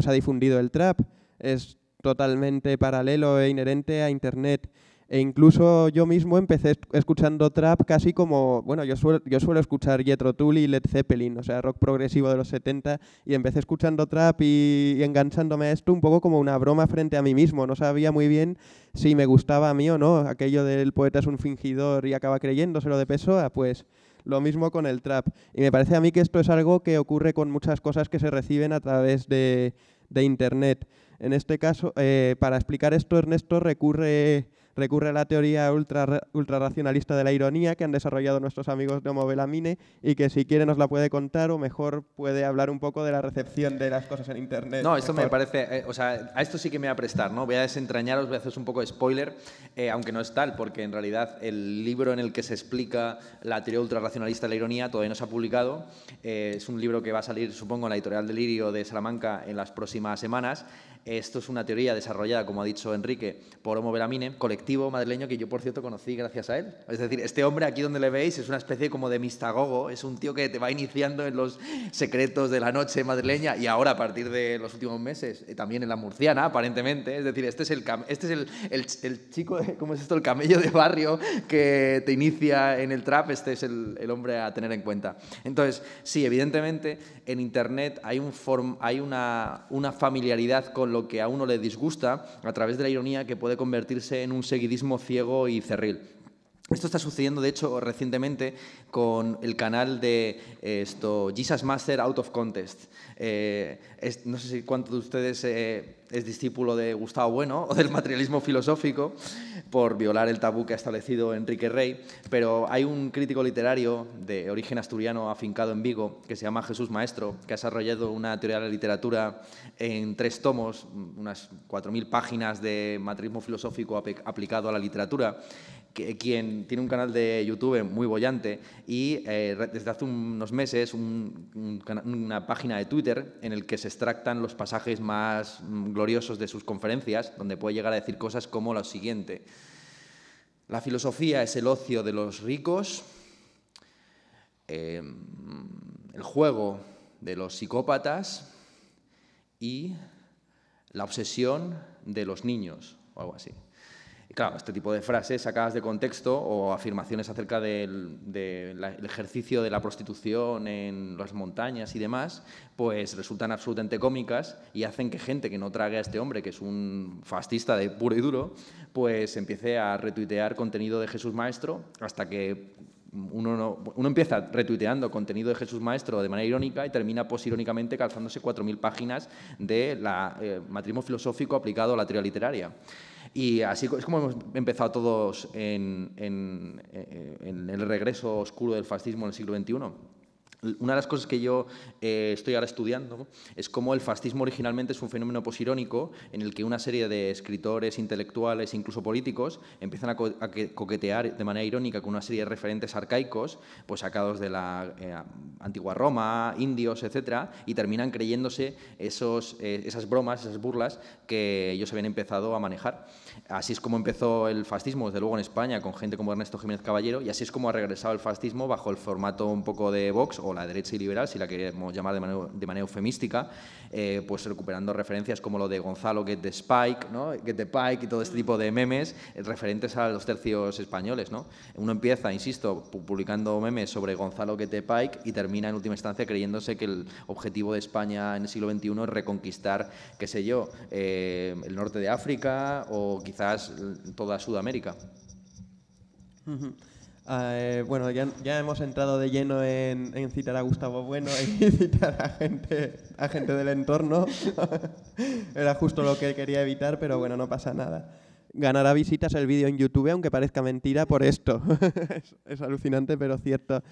se ha difundido el trap. Es totalmente paralelo e inherente a Internet. E incluso yo mismo empecé escuchando trap casi como, bueno, yo suelo, yo suelo escuchar Jethro Tull y Led Zeppelin, o sea, rock progresivo de los 70, y empecé escuchando trap y, enganchándome a esto un poco como una broma frente a mí mismo. No sabía muy bien si me gustaba a mí o no, aquello del poeta es un fingidor y acaba creyéndoselo de Pessoa, ah, pues lo mismo con el trap. Y me parece a mí que esto es algo que ocurre con muchas cosas que se reciben a través de, de Internet. En este caso, eh, para explicar esto, Ernesto recurre recurre a la teoría ultra, ultraracionalista de la ironía que han desarrollado nuestros amigos de Homo Belamine y que si quiere nos la puede contar o mejor puede hablar un poco de la recepción de las cosas en Internet. No, esto me parece, eh, o sea, a esto sí que me voy a prestar, ¿no? Voy a desentrañaros, voy a hacer un poco de spoiler, eh, aunque no es tal, porque en realidad el libro en el que se explica la teoría ultraracionalista de la ironía todavía no se ha publicado. Eh, es un libro que va a salir, supongo, en la editorial Delirio de Salamanca en las próximas semanas. Esto es una teoría desarrollada, como ha dicho Enrique, por Homo veramine, colectivo madrileño que yo, por cierto, conocí gracias a él. Es decir, este hombre aquí donde le veis es una especie como de mistagogo, es un tío que te va iniciando en los secretos de la noche madrileña y ahora, a partir de los últimos meses, eh, también en la murciana, aparentemente. Es decir, este es el, este es el, el, chico, ¿cómo es esto? El camello de barrio que te inicia en el trap, este es el, el hombre a tener en cuenta. Entonces, sí, evidentemente, en Internet hay, un form hay una, una familiaridad con lo que a uno le disgusta a través de la ironía que puede convertirse en un seguidismo ciego y cerril. Esto está sucediendo, de hecho, recientemente con el canal de eh, esto, Jesus Master Out of Contest. Eh, no sé si cuánto de ustedes eh, es discípulo de Gustavo Bueno o del materialismo filosófico por violar el tabú que ha establecido Enrique Rey, pero hay un crítico literario de origen asturiano afincado en Vigo que se llama Jesús Maestro, que ha desarrollado una teoría de la literatura en tres tomos, unas 4.000 páginas de materialismo filosófico aplicado a la literatura, quien tiene un canal de YouTube muy bollante y eh, desde hace unos meses una página de Twitter en el que se extractan los pasajes más mm, gloriosos de sus conferencias, donde puede llegar a decir cosas como lo siguiente. La filosofía es el ocio de los ricos, eh, el juego de los psicópatas y la obsesión de los niños, o algo así. Claro, este tipo de frases sacadas de contexto o afirmaciones acerca del, ejercicio de la prostitución en las montañas y demás, pues resultan absolutamente cómicas y hacen que gente que no trague a este hombre, que es un fascista de puro y duro, pues empiece a retuitear contenido de Jesús Maestro hasta que uno, empieza retuiteando contenido de Jesús Maestro de manera irónica y termina posirónicamente calzándose 4.000 páginas de eh, matrimonio filosófico aplicado a la teoría literaria. Y así es como hemos empezado todos en, en el regreso oscuro del fascismo en el siglo XXI. Una de las cosas que yo eh, estoy ahora estudiando es cómo el fascismo originalmente es un fenómeno posirónico en el que una serie de escritores, intelectuales, incluso políticos, empiezan a, coquetear de manera irónica con una serie de referentes arcaicos, pues sacados de la eh, antigua Roma, indios, etcétera, y terminan creyéndose esos, eh, esas bromas, esas burlas que ellos habían empezado a manejar. Así es como empezó el fascismo, desde luego en España, con gente como Ernesto Jiménez Caballero, y así es como ha regresado el fascismo bajo el formato un poco de Vox o la derecha y liberal, si la queremos llamar de manera, de eufemística, eh, pues recuperando referencias como lo de Gonzalo Get the Spike, ¿no? Get the Pike y todo este tipo de memes eh, referentes a los tercios españoles. ¿no? Uno empieza, insisto, publicando memes sobre Gonzalo Get the Pike y termina en última instancia creyéndose que el objetivo de España en el siglo XXI es reconquistar, qué sé yo, eh, el norte de África o quizás toda Sudamérica. Eh, bueno, ya, hemos entrado de lleno en, citar a Gustavo Bueno y citar a gente, a gente del entorno. Era justo lo que quería evitar, pero bueno, no pasa nada. Ganará visitas el vídeo en YouTube, aunque parezca mentira, por esto. es, alucinante, pero cierto.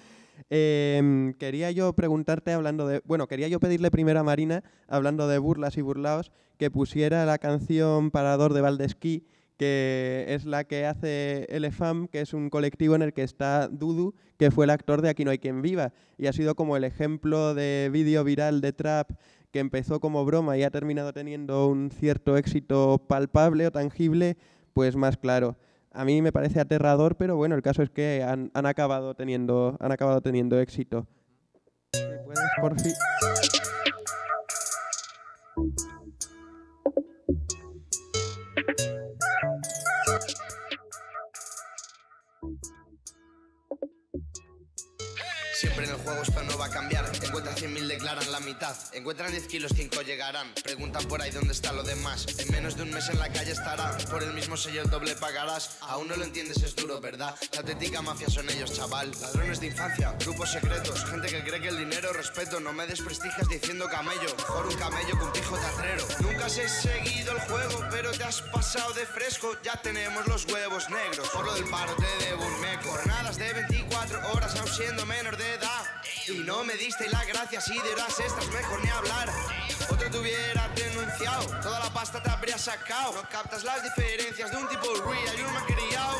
Em, quería yo preguntarte, hablando de. Bueno, quería yo pedirle primero a Marina, hablando de burlas y burlaos, que pusiera la canción Parador de Valdesquí que es la que hace Elefam, que es un colectivo en el que está Dudu, que fue el actor de Aquí no hay quien viva, y ha sido como el ejemplo de vídeo viral de trap que empezó como broma y ha terminado teniendo un cierto éxito palpable o tangible, pues más claro. A mí me parece aterrador, pero bueno, el caso es que han, acabado, teniendo, han acabado teniendo éxito. Puedes siempre en el juego, esto no va a cambiar. 100 mil, declaran la mitad. Encuentran 10 kilos, 5 llegarán. Preguntan por ahí dónde está lo demás. En menos de un mes en la calle estará. Por el mismo sello doble pagarás. Aún no lo entiendes, es duro, ¿verdad? La auténtica mafia son ellos, chaval. Ladrones de infancia, grupos secretos. Gente que cree que el dinero respeto. No me desprestigias diciendo camello. Por un camello con pijo tatrero. Nunca has seguido el juego, pero te has pasado de fresco. Ya tenemos los huevos negros. Por lo del paro te debo un meco. Jornadas de 24 horas, aún siendo menor de edad. Y no me diste la gracia si de horas extras mejor ni hablar Otro te hubiera denunciado, toda la pasta te habría sacado No captas las diferencias de un tipo real y un criado.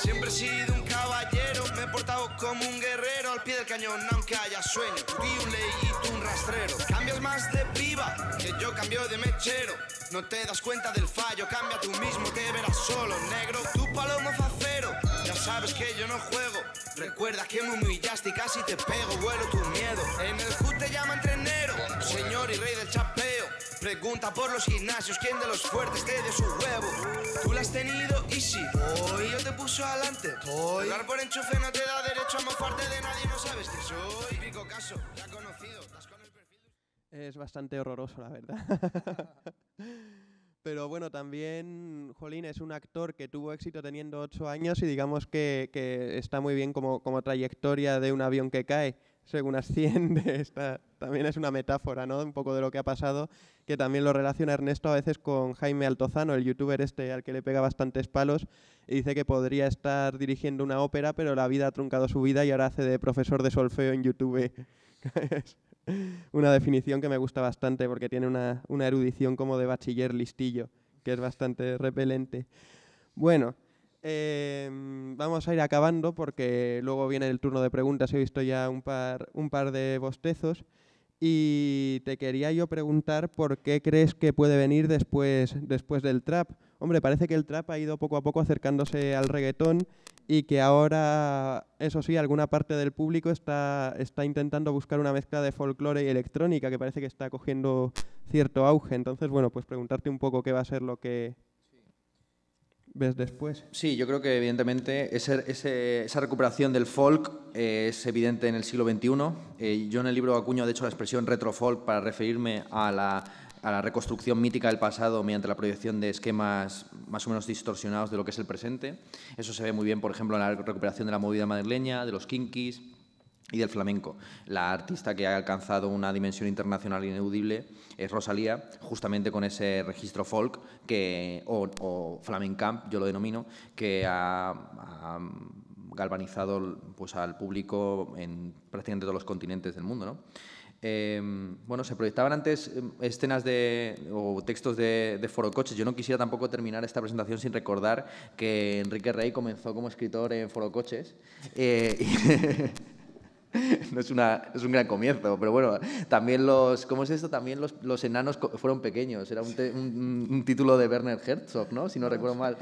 Siempre he sido un caballero, me he portado como un guerrero Al pie del cañón aunque haya sueño, y un leíto, un rastrero Cambias más de piba, que yo cambio de mechero No te das cuenta del fallo, cambia tú mismo, te verás solo Negro, tu palomo facero sabes que yo no juego. Recuerda que me humillaste y casi te pego, vuelo tu miedo. En el club te llama entrenero, señor y rey del chapeo. Pregunta por los gimnasios, quién de los fuertes te dio su huevo. Tú la has tenido si hoy yo te puso adelante. Hoy por enchufe no te da derecho a mofarte de nadie, no sabes que soy. Pico caso, ya conocido, Es bastante horroroso, la verdad. Pero bueno, también Jolín es un actor que tuvo éxito teniendo ocho años y digamos que, está muy bien como, como, trayectoria de un avión que cae, según asciende. también es una metáfora, ¿no? Un poco de lo que ha pasado, que también lo relaciona Ernesto a veces con Jaime Altozano, el youtuber este al que le pega bastantes palos, y dice que podría estar dirigiendo una ópera, pero la vida ha truncado su vida y ahora hace de profesor de solfeo en YouTube. una definición que me gusta bastante porque tiene una, una erudición como de bachiller listillo, que es bastante repelente. Bueno, em, vamos a ir acabando porque luego viene el turno de preguntas. He visto ya un par, un par de bostezos. Y te quería yo preguntar por qué crees que puede venir después, después del trap. Hombre, parece que el trap ha ido poco a poco acercándose al reggaetón y que ahora, eso sí, alguna parte del público está, está intentando buscar una mezcla de folclore y electrónica que parece que está cogiendo cierto auge. Entonces, bueno, pues preguntarte un poco qué va a ser lo que, ves después. Sí, yo creo que evidentemente esa recuperación del folk es evidente en el siglo XXI. Eh, yo en el libro acuño, de hecho, la expresión retrofolk para referirme a la, a la reconstrucción mítica del pasado mediante la proyección de esquemas más o menos distorsionados de lo que es el presente. Eso se ve muy bien, por ejemplo, en la recuperación de la movida madrileña, de los kinkis, y del flamenco. La artista que ha alcanzado una dimensión internacional inaudible es Rosalía, justamente con ese registro folk que, o, flamencamp, yo lo denomino, que ha, galvanizado pues, al público en prácticamente todos los continentes del mundo. ¿no? Em, bueno, se proyectaban antes em, escenas de, o textos de, Forocoches. Yo no quisiera tampoco terminar esta presentación sin recordar que Enrique Rey comenzó como escritor en Forocoches. Eh, no es, una, es, un gran comienzo, pero bueno, también los, ¿cómo es esto? También los, los enanos fueron pequeños, era un, un, título de Werner Herzog, ¿no? Si no recuerdo mal,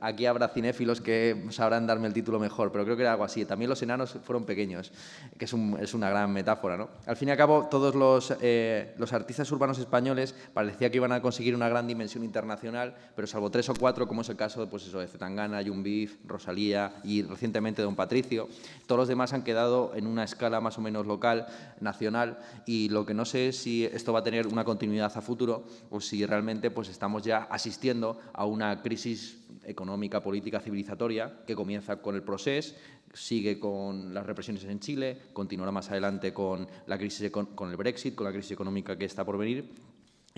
aquí habrá cinéfilos que sabrán darme el título mejor, pero creo que era algo así, también los enanos fueron pequeños, que es, un, es una gran metáfora, ¿no? Al fin y al cabo, todos los, eh, los artistas urbanos españoles parecía que iban a conseguir una gran dimensión internacional, pero salvo tres o cuatro, como es el caso pues eso, de Zetangana, Jumbif, Rosalía y recientemente Don Patricio, todos los demás han quedado en un una escala más o menos local, nacional, y lo que no sé es si esto va a tener una continuidad a futuro o si realmente pues, estamos ya asistiendo a una crisis económica, política, civilizatoria, que comienza con el proceso, sigue con las represiones en Chile, continuará más adelante con la crisis con el Brexit, con la crisis económica que está por venir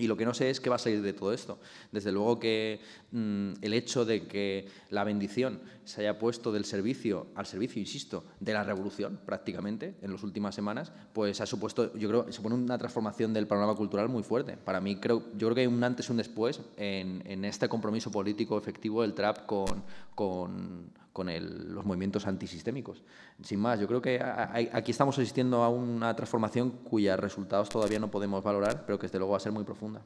y lo que no sé es qué va a salir de todo esto. Desde luego que mm, el hecho de que la bendición se haya puesto del servicio al servicio, insisto, de la revolución prácticamente en las últimas semanas, pues ha supuesto, yo creo, supone una transformación del panorama cultural muy fuerte. Para mí creo, yo creo que hay un antes y un después en, este compromiso político efectivo del trap con con los movimientos antisistémicos. Sin más, yo creo que aquí estamos asistiendo a una transformación cuyos resultados todavía no podemos valorar, pero que desde luego va a ser muy profunda.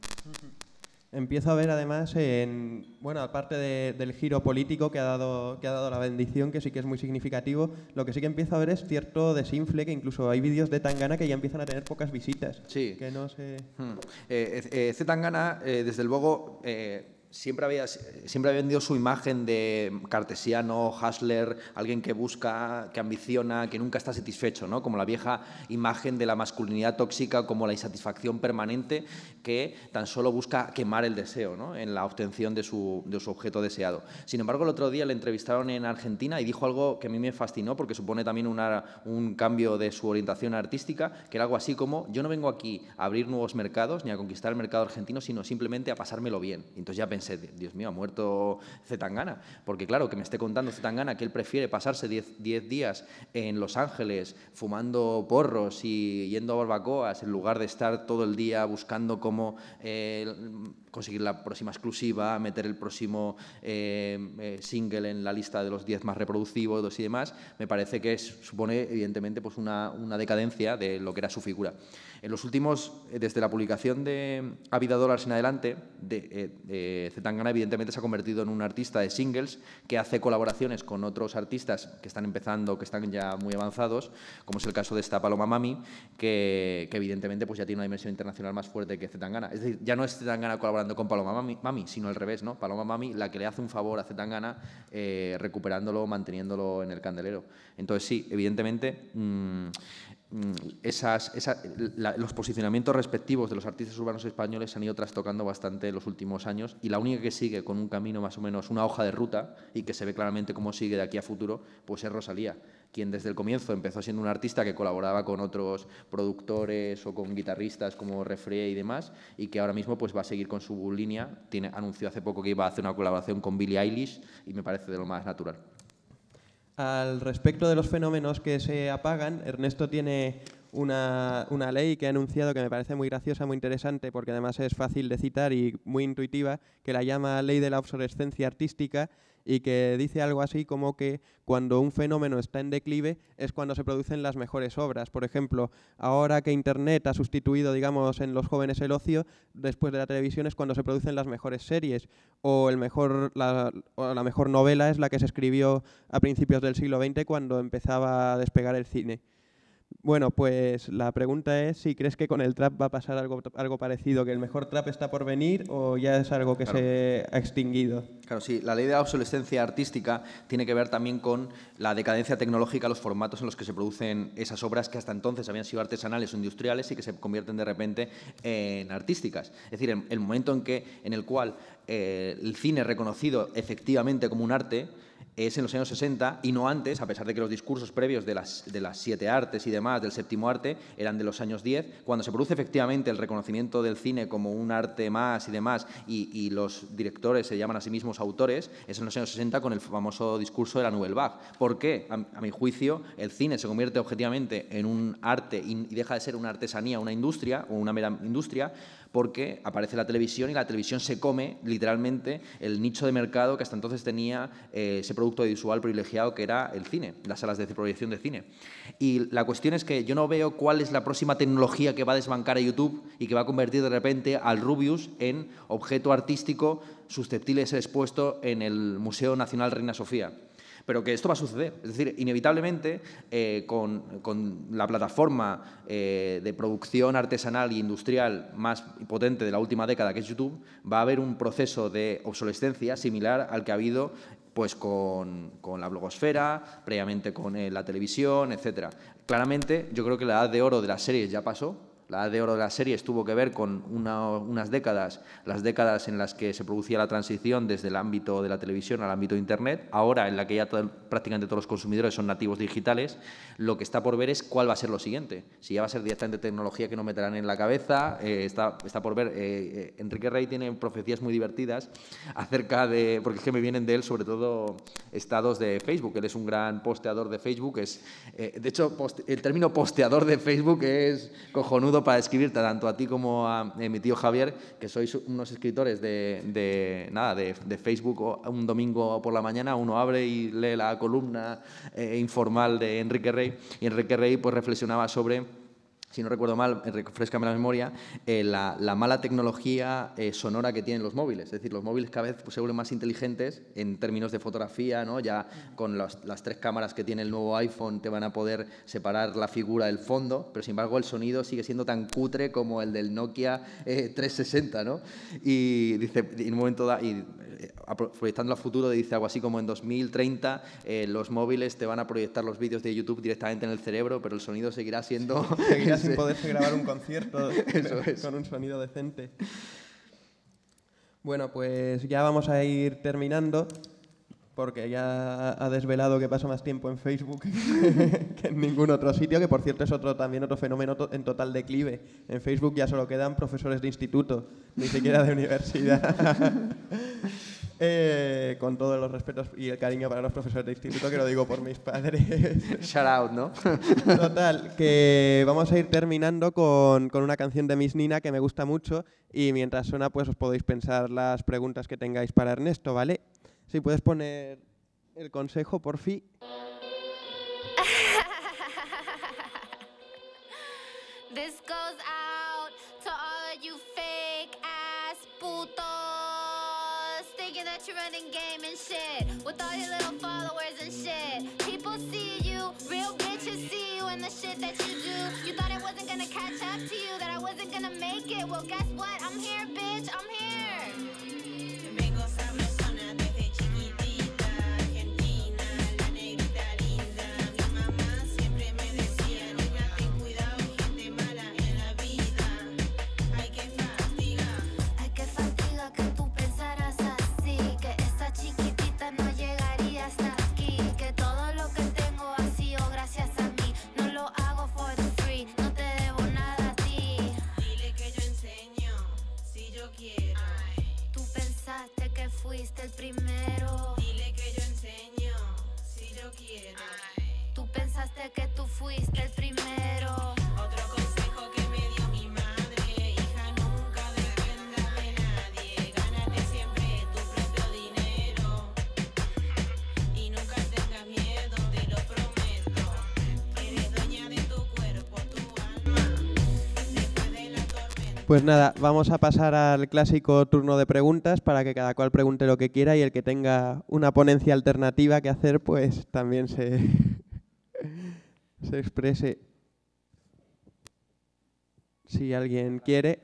Empiezo a ver además, en, bueno, aparte del giro político que ha, dado, que ha dado la bendición, que sí que es muy significativo, lo que sí que empiezo a ver es cierto desinfle, que incluso hay vídeos de Tangana que ya empiezan a tener pocas visitas. Sí. Que no se... Hmm. Eh, eh, eh Tangana, eh, desde luego eh, siempre había, siempre vendido su imagen de cartesiano, hustler, alguien que busca, que ambiciona, que nunca está satisfecho, ¿no? como la vieja imagen de la masculinidad tóxica, como la insatisfacción permanente que tan solo busca quemar el deseo ¿no? en la obtención de su, de su objeto deseado. Sin embargo, el otro día le entrevistaron en Argentina y dijo algo que a mí me fascinó porque supone también un cambio de su orientación artística, que era algo así como, yo no vengo aquí a abrir nuevos mercados ni a conquistar el mercado argentino, sino simplemente a pasármelo bien. Entonces ya Dios mío, ha muerto Zetangana. Porque claro, que me esté contando Zetangana que él prefiere pasarse 10 días en Los Ángeles fumando porros y yendo a barbacoas en lugar de estar todo el día buscando cómo eh, conseguir la próxima exclusiva, meter el próximo eh, eh, single en la lista de los 10 más reproductivos y demás, me parece que supone evidentemente pues una decadencia de lo que era su figura. En los últimos, eh, desde la publicación de vida dólares en adelante, eh, de, Zetangana evidentemente se ha convertido en un artista de singles que hace colaboraciones con otros artistas que están empezando, que están ya muy avanzados, como es el caso de esta Paloma Mami, que, evidentemente pues ya tiene una dimensión internacional más fuerte que Zetangana. Es decir, ya no es Zetangana colaborando con Paloma Mami, sino al revés, ¿no? Paloma Mami la que le hace un favor a Zetangana eh, recuperándolo, manteniéndolo en el candelero. Entonces sí, evidentemente mm, Mm, esas, los posicionamientos respectivos de los artistas urbanos españoles se han ido trastocando bastante en los últimos años y la única que sigue con un camino más o menos, una hoja de ruta y que se ve claramente cómo sigue de aquí a futuro, pues es Rosalía, quien desde el comienzo empezó siendo un artista que colaboraba con otros productores o con guitarristas como Refree y demás y que ahora mismo pues va a seguir con su línea. Tiene, anunció hace poco que iba a hacer una colaboración con Billie Eilish y me parece de lo más natural. Al respecto de los fenómenos que se apagan, Ernesto tiene una, ley que ha anunciado que me parece muy graciosa, muy interesante, porque además es fácil de citar y muy intuitiva, que la llama Ley de la Obsolescencia Artística, y que dice algo así como que cuando un fenómeno está en declive es cuando se producen las mejores obras. Por ejemplo, ahora que Internet ha sustituido, digamos, en los jóvenes el ocio, después de la televisión es cuando se producen las mejores series o, el mejor, o la mejor novela es la que se escribió a principios del siglo XX cuando empezaba a despegar el cine. Bueno, pues la pregunta es si crees que con el trap va a pasar algo, parecido, que el mejor trap está por venir o ya es algo que se ha extinguido. Claro, sí, la ley de la obsolescencia artística tiene que ver también con la decadencia tecnológica, los formatos en los que se producen esas obras que hasta entonces habían sido artesanales o industriales y que se convierten de repente en artísticas. Es decir, el, momento en, que, en el cual eh, el cine reconocido efectivamente como un arte, es en los años 60 y no antes, a pesar de que los discursos previos de las, de las siete artes y demás, del séptimo arte, eran de los años 10, cuando se produce efectivamente el reconocimiento del cine como un arte más y demás, y, los directores se llaman a sí mismos autores, es en los años 60 con el famoso discurso de la Nouvelle Vague. ¿Por qué, a, mi juicio, el cine se convierte objetivamente en un arte y deja de ser una artesanía, una industria o una mera industria? porque aparece la televisión y la televisión se come literalmente el nicho de mercado que hasta entonces tenía eh, ese producto visual privilegiado que era el cine, las salas de proyección de cine. Y la cuestión es que yo no veo cuál es la próxima tecnología que va a desbancar a YouTube y que va a convertir de repente al Rubius en objeto artístico susceptible de ser expuesto en el Museo Nacional Reina Sofía pero que esto va a suceder. Es decir, inevitablemente, eh, con, la plataforma eh, de producción artesanal e industrial más potente de la última década, que es YouTube, va a haber un proceso de obsolescencia similar al que ha habido pues con, la blogosfera, previamente con eh, la televisión, etcétera. Claramente, yo creo que la edad de oro de las series ya pasó la de oro de las series tuvo que ver con unas décadas, las décadas en las que se producía la transición desde el ámbito de la televisión al ámbito de Internet, ahora en la que ya prácticamente todos los consumidores son nativos digitales, lo que está por ver es cuál va a ser lo siguiente. Si ya va a ser directamente tecnología que nos meterán en la cabeza, eh, está, está, por ver. Eh, eh, Enrique Rey tiene profecías muy divertidas acerca de, porque es que me vienen de él sobre todo estados de Facebook, él es un gran posteador de Facebook, es, de hecho el término posteador de Facebook es cojonudo para escribirte, tanto a ti como a eh, mi tío Javier, que sois unos escritores de, nada, de, Facebook un domingo por la mañana, uno abre y lee la columna eh, informal de Enrique Rey, y Enrique Rey pues reflexionaba sobre si no recuerdo mal, eh, refrescame la memoria, eh, la, mala tecnología eh, sonora que tienen los móviles. Es decir, los móviles cada vez se vuelven más inteligentes en términos de fotografía, ¿no? Ya con las tres cámaras que tiene el nuevo iPhone te van a poder separar la figura del fondo, pero sin embargo el sonido sigue siendo tan cutre como el del Nokia 360, ¿no? Y dice, en un momento da, proyectando a futuro, dice algo así como en 2030 los móviles te van a proyectar los vídeos de YouTube directamente en el cerebro, pero el sonido seguirá siendo... sin poderse grabar un concierto con un sonido decente. Bueno, pues ya vamos a ir terminando porque ya ha desvelado que pasa más tiempo en Facebook que en ningún otro sitio, que por cierto es otro también otro fenómeno en total declive. En Facebook ya solo quedan profesores de instituto, ni siquiera de universidad. Eh, con todos los respetos y el cariño para los profesores de instituto, que lo digo por mis padres. Shout out, ¿no? Total, que vamos a ir terminando con, con, una canción de Miss Nina que me gusta mucho y mientras suena pues os podéis pensar las preguntas que tengáis para Ernesto, ¿vale? Si puedes poner el consejo, por fin. This goes out to all you fake ass putos. thinking that you're running game and shit With all your little followers and shit People see you, real bitches see you and the shit that you do You thought I wasn't gonna catch up to you, that I wasn't gonna make it Well guess what, I'm here bitch, I'm here fuiste el primero. Otro consejo que me dio mi madre, hija, nunca dependas de nadie. Gánate siempre tu propio dinero. Y nunca tengas miedo, te lo prometo. Eres dueña de tu cuerpo, tu alma. Después de la tormenta. Pues nada, vamos a pasar al clásico turno de preguntas para que cada cual pregunte lo que quiera y el que tenga una ponencia alternativa que hacer, pues también se se exprese si alguien quiere.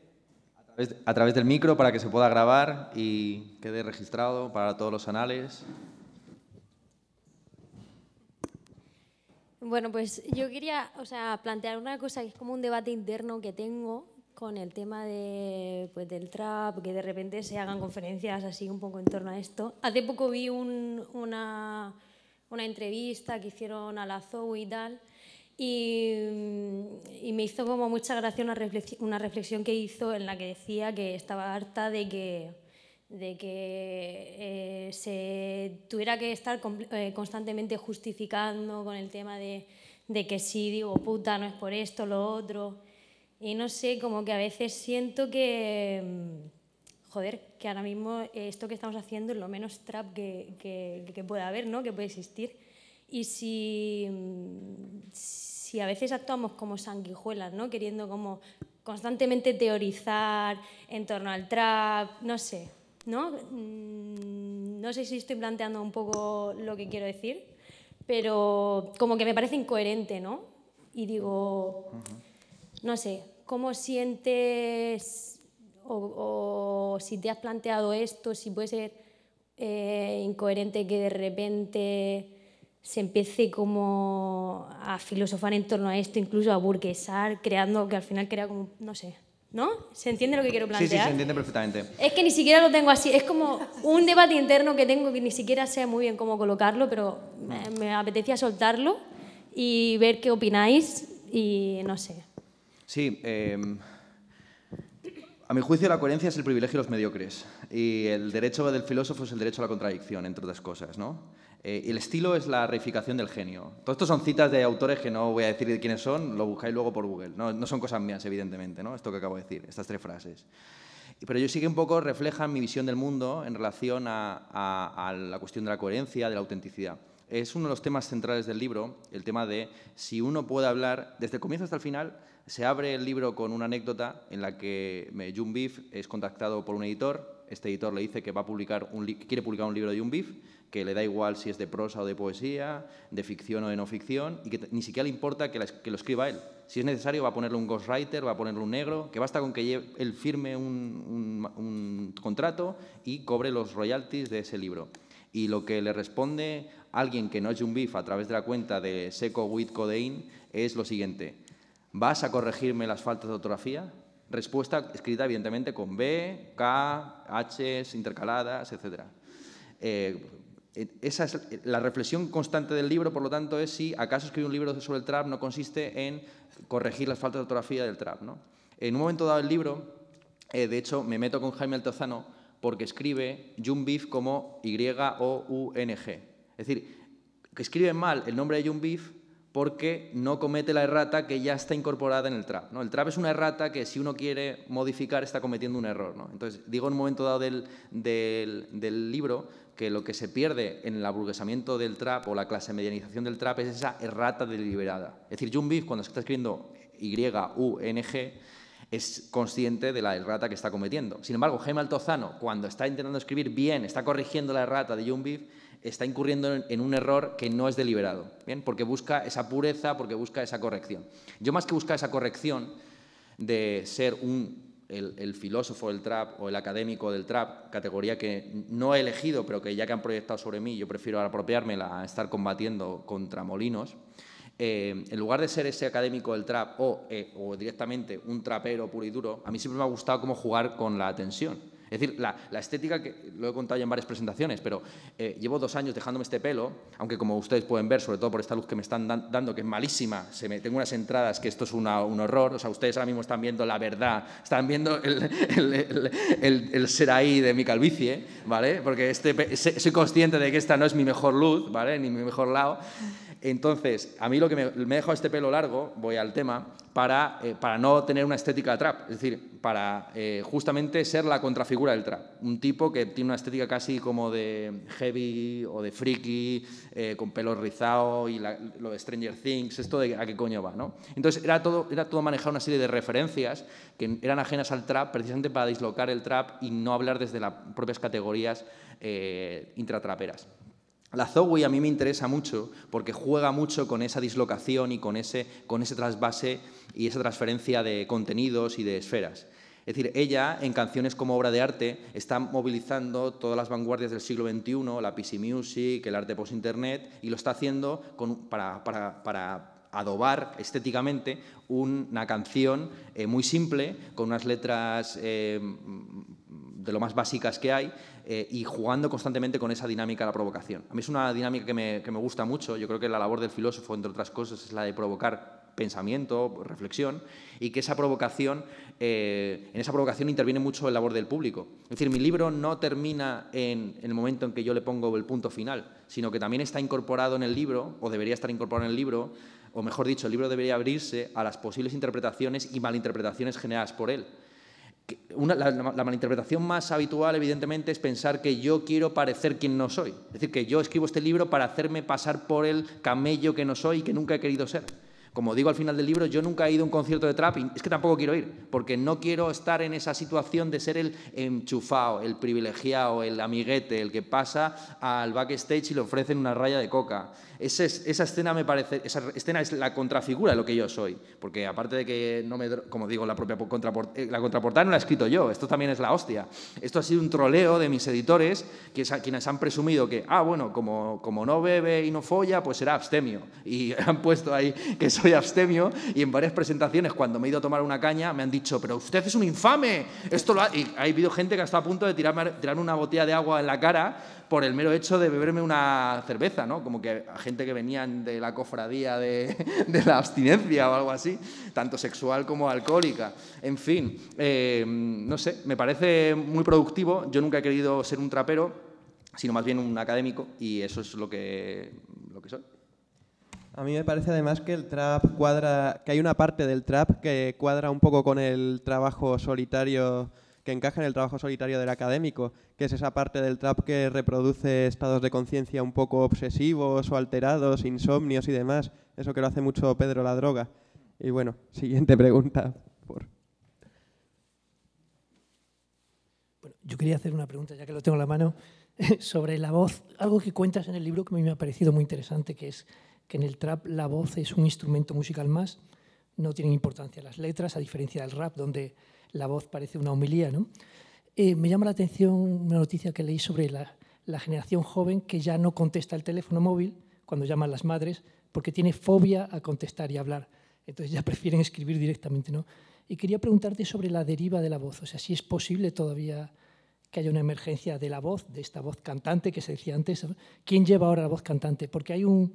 A través, del micro para que se pueda grabar y quede registrado para todos los anales. Bueno, pues yo quería o sea, plantear una cosa que es como un debate interno que tengo con el tema de, pues, del trap, que de repente se hagan conferencias así un poco en torno a esto. Hace poco vi una, una entrevista que hicieron a la Zoe y tal, y, me hizo como mucha gracia una reflexión, que hizo en la que decía que estaba harta de que, de que eh, se tuviera que estar eh, constantemente justificando con el tema de, de que sí, digo, puta, no es por esto, lo otro. Y no sé, como que a veces siento que, mm, joder, que ahora mismo esto que estamos haciendo es lo menos trap que, que, pueda haber, ¿no? Que puede existir. Y si mm, si a veces actuamos como sanguijuelas, ¿no? Queriendo como constantemente teorizar en torno al trap, no sé, ¿no? Mm, no sé si estoy planteando un poco lo que quiero decir, pero como que me parece incoherente, ¿no? Y digo, no sé, ¿cómo sientes o, si te has planteado esto, si puede ser eh, incoherente que de repente se empiece como a filosofar en torno a esto, incluso a burguesar, creando que al final crea como, no sé, ¿no? ¿Se entiende lo que quiero plantear? Sí, sí, se entiende perfectamente. Es que ni siquiera lo tengo así, es como un debate interno que tengo que ni siquiera sé muy bien cómo colocarlo, pero me, apetecía soltarlo y ver qué opináis y no sé. Sí, em, a mi juicio la coherencia es el privilegio de los mediocres y el derecho del filósofo es el derecho a la contradicción, entre otras cosas, ¿no? Eh, el estilo es la reificación del genio. Todo esto son citas de autores que no voy a decir quiénes son, lo buscáis luego por Google. No, son cosas mías, evidentemente, ¿no? esto que acabo de decir, estas tres frases. Pero yo sí que un poco reflejan mi visión del mundo en relación a, la cuestión de la coherencia, de la autenticidad. Es uno de los temas centrales del libro, el tema de si uno puede hablar desde el comienzo hasta el final. Se abre el libro con una anécdota en la que June Beef es contactado por un editor este editor le dice que va a publicar quiere publicar un libro de un BIF, que le da igual si es de prosa o de poesía, de ficción o de no ficción, y que ni siquiera le importa que, lo escriba él. Si es necesario, va a ponerle un ghostwriter, va a ponerle un negro, que basta con que él firme un, contrato y cobre los royalties de ese libro. Y lo que le responde alguien que no es un BIF a través de la cuenta de Seco With es lo siguiente. ¿Vas a corregirme las faltas de ortografía? Respuesta escrita, evidentemente, con B, K, H, intercaladas, etc. Eh, esa es la reflexión constante del libro, por lo tanto, es si acaso escribir un libro sobre el trap no consiste en corregir las faltas de ortografía del trap. ¿no? En un momento dado el libro, eh, de hecho, me meto con Jaime Altozano porque escribe Jumbif como Y-O-U-N-G. Es decir, que escribe mal el nombre de Jumbif porque no comete la errata que ya está incorporada en el trap. El trap es una errata que si uno quiere modificar está cometiendo un error. Entonces, digo en un momento dado del, libro que lo que se pierde en el aburguesamiento del trap o la clase medianización del trap es esa errata deliberada. Es decir, Jun cuando se está escribiendo Y-U-N-G, es consciente de la errata que está cometiendo. Sin embargo, Jaime Altozano, cuando está intentando escribir bien, está corrigiendo la errata de Jun está incurriendo en, un error que no es deliberado, ¿bien? porque busca esa pureza, porque busca esa corrección. Yo más que buscar esa corrección de ser un, el, filósofo del trap o el académico del trap, categoría que no he elegido, pero que ya que han proyectado sobre mí, yo prefiero apropiármela a estar combatiendo contra molinos. Eh, en lugar de ser ese académico del trap o, eh, o, directamente un trapero puro y duro, a mí siempre me ha gustado cómo jugar con la atención. Es decir, la, estética, que lo he contado en varias presentaciones, pero eh, llevo dos años dejándome este pelo, aunque como ustedes pueden ver, sobre todo por esta luz que me están dando, que es malísima, se me, tengo unas entradas que esto es un horror, o sea, ustedes ahora mismo están viendo la verdad, están viendo el, ser ahí de mi calvicie, ¿vale? Porque este, soy consciente de que esta no es mi mejor luz, ¿vale? Ni mi mejor lado. Entonces, a mí lo que me, dejó este pelo largo, voy al tema, eh, para, no tener una estética trap, es decir, para eh, justamente ser la contrafigura del trap. Un tipo que tiene una estética casi como de heavy o de freaky, eh, con pelo rizado y la, lo de Stranger Things, esto de a qué coño va, ¿no? Entonces, era todo, era todo manejar una serie de referencias que eran ajenas al trap, precisamente para dislocar el trap y no hablar desde las propias categorías intratraperas. La Zowie a mí me interesa mucho porque juega mucho con esa dislocación y con ese, trasvase y esa transferencia de contenidos y de esferas. Es decir, ella en canciones como obra de arte está movilizando todas las vanguardias del siglo XXI, la PC Music, el arte post-internet, y lo está haciendo para, adobar estéticamente una canción eh, muy simple, con unas letras eh, de lo más básicas que hay, eh, y jugando constantemente con esa dinámica de la provocación. A mí es una dinámica que me, gusta mucho. Yo creo que la labor del filósofo, entre otras cosas, es la de provocar pensamiento, reflexión, y que esa provocación, eh, en esa provocación interviene mucho la labor del público. Es decir, mi libro no termina en, el momento en que yo le pongo el punto final, sino que también está incorporado en el libro, o debería estar incorporado en el libro, o mejor dicho, el libro debería abrirse a las posibles interpretaciones y malinterpretaciones generadas por él la, la, malinterpretación más habitual, evidentemente, es pensar que yo quiero parecer quien no soy. Es decir, que yo escribo este libro para hacerme pasar por el camello que no soy y que nunca he querido ser. Como digo al final del libro, yo nunca he ido a un concierto de trap y es que tampoco quiero ir, porque no quiero estar en esa situación de ser el enchufado, el privilegiado, el amiguete, el que pasa al backstage y le ofrecen una raya de coca. Esa, esa escena me parece, esa escena es la contrafigura de lo que yo soy, porque aparte de que no me, como digo, la propia eh, la contraportada no la he escrito yo, esto también es la hostia. Esto ha sido un troleo de mis editores, quienes han presumido que, ah, bueno, como, como no bebe y no folla, pues será abstemio. Y han puesto ahí que es de abstemio y en varias presentaciones cuando me he ido a tomar una caña me han dicho, pero usted es un infame. Esto lo ha... Y ha habido gente que está a punto de tirarme, una botella de agua en la cara por el mero hecho de beberme una cerveza, ¿no? Como que gente que venían de la cofradía de, la abstinencia o algo así, tanto sexual como alcohólica. En fin, eh, no sé, me parece muy productivo. Yo nunca he querido ser un trapero, sino más bien un académico, y eso es lo que, lo que soy. A mí me parece además que el trap cuadra, que hay una parte del trap que cuadra un poco con el trabajo solitario, que encaja en el trabajo solitario del académico, que es esa parte del trap que reproduce estados de conciencia un poco obsesivos o alterados, insomnios y demás. Eso que lo hace mucho Pedro la droga. Y bueno, siguiente pregunta. Por... yo quería hacer una pregunta, ya que lo tengo en la mano, sobre la voz. Algo que cuentas en el libro que a mí me ha parecido muy interesante, que es que en el trap la voz es un instrumento musical más, no tienen importancia las letras, a diferencia del rap, donde la voz parece una homilía. ¿no? Eh, me llama la atención una noticia que leí sobre la, la, generación joven que ya no contesta el teléfono móvil cuando llaman las madres porque tiene fobia a contestar y hablar. Entonces ya prefieren escribir directamente. ¿no? Y quería preguntarte sobre la deriva de la voz, o sea, si es posible todavía que haya una emergencia de la voz, de esta voz cantante que se decía antes. ¿Quién lleva ahora la voz cantante? Porque hay un,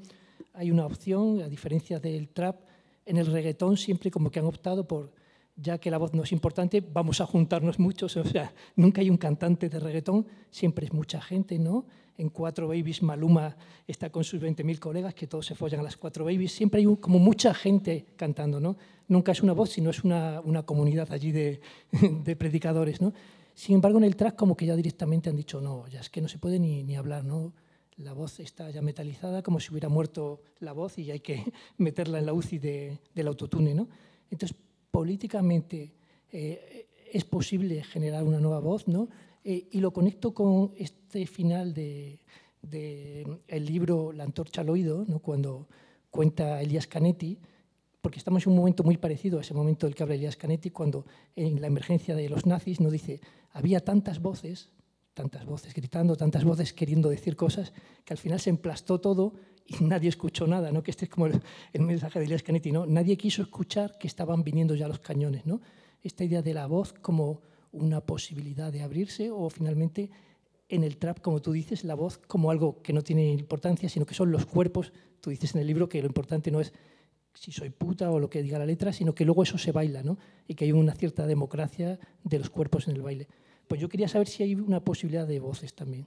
hay una opción, a diferencia del trap, en el reggaetón siempre como que han optado por, ya que la voz no es importante, vamos a juntarnos muchos, o sea, nunca hay un cantante de reggaetón, siempre es mucha gente, ¿no? En Cuatro Babies Maluma está con sus 20.000 colegas que todos se follan a las Cuatro Babies, siempre hay como mucha gente cantando, ¿no? Nunca es una voz, sino es una, comunidad allí de, predicadores, ¿no? Sin embargo, en el trap como que ya directamente han dicho, no, ya es que no se puede ni, ni hablar, ¿no? la voz está ya metalizada, como si hubiera muerto la voz y hay que meterla en la UCI del autotune. ¿no? Entonces, políticamente eh, es posible generar una nueva voz, ¿no? Eh, y lo conecto con este final del de, el libro La antorcha al oído, ¿no? cuando cuenta Elias Canetti, porque estamos en un momento muy parecido a ese momento del que habla Elias Canetti, cuando en la emergencia de los nazis nos dice, había tantas voces tantas voces gritando, tantas voces queriendo decir cosas, que al final se emplastó todo y nadie escuchó nada, ¿no? Que este es como el, mensaje de Elias Canetti, Nadie quiso escuchar que estaban viniendo ya los cañones, Esta idea de la voz como una posibilidad de abrirse o finalmente en el trap, como tú dices, la voz como algo que no tiene importancia, sino que son los cuerpos. Tú dices en el libro que lo importante no es si soy puta o lo que diga la letra, sino que luego eso se baila, Y que hay una cierta democracia de los cuerpos en el baile. Pues yo quería saber si hay una posibilidad de voces también.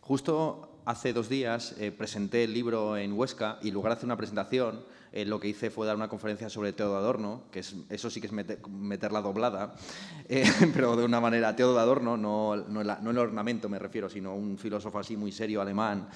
Justo hace dos días eh, presenté el libro en Huesca y en lugar de hacer una presentación, eh, lo que hice fue dar una conferencia sobre Teodo Adorno, que eso sí que es meterla doblada, eh, pero de una manera, Teodo Adorno, no, no, no el ornamento me refiero, sino un filósofo así muy serio alemán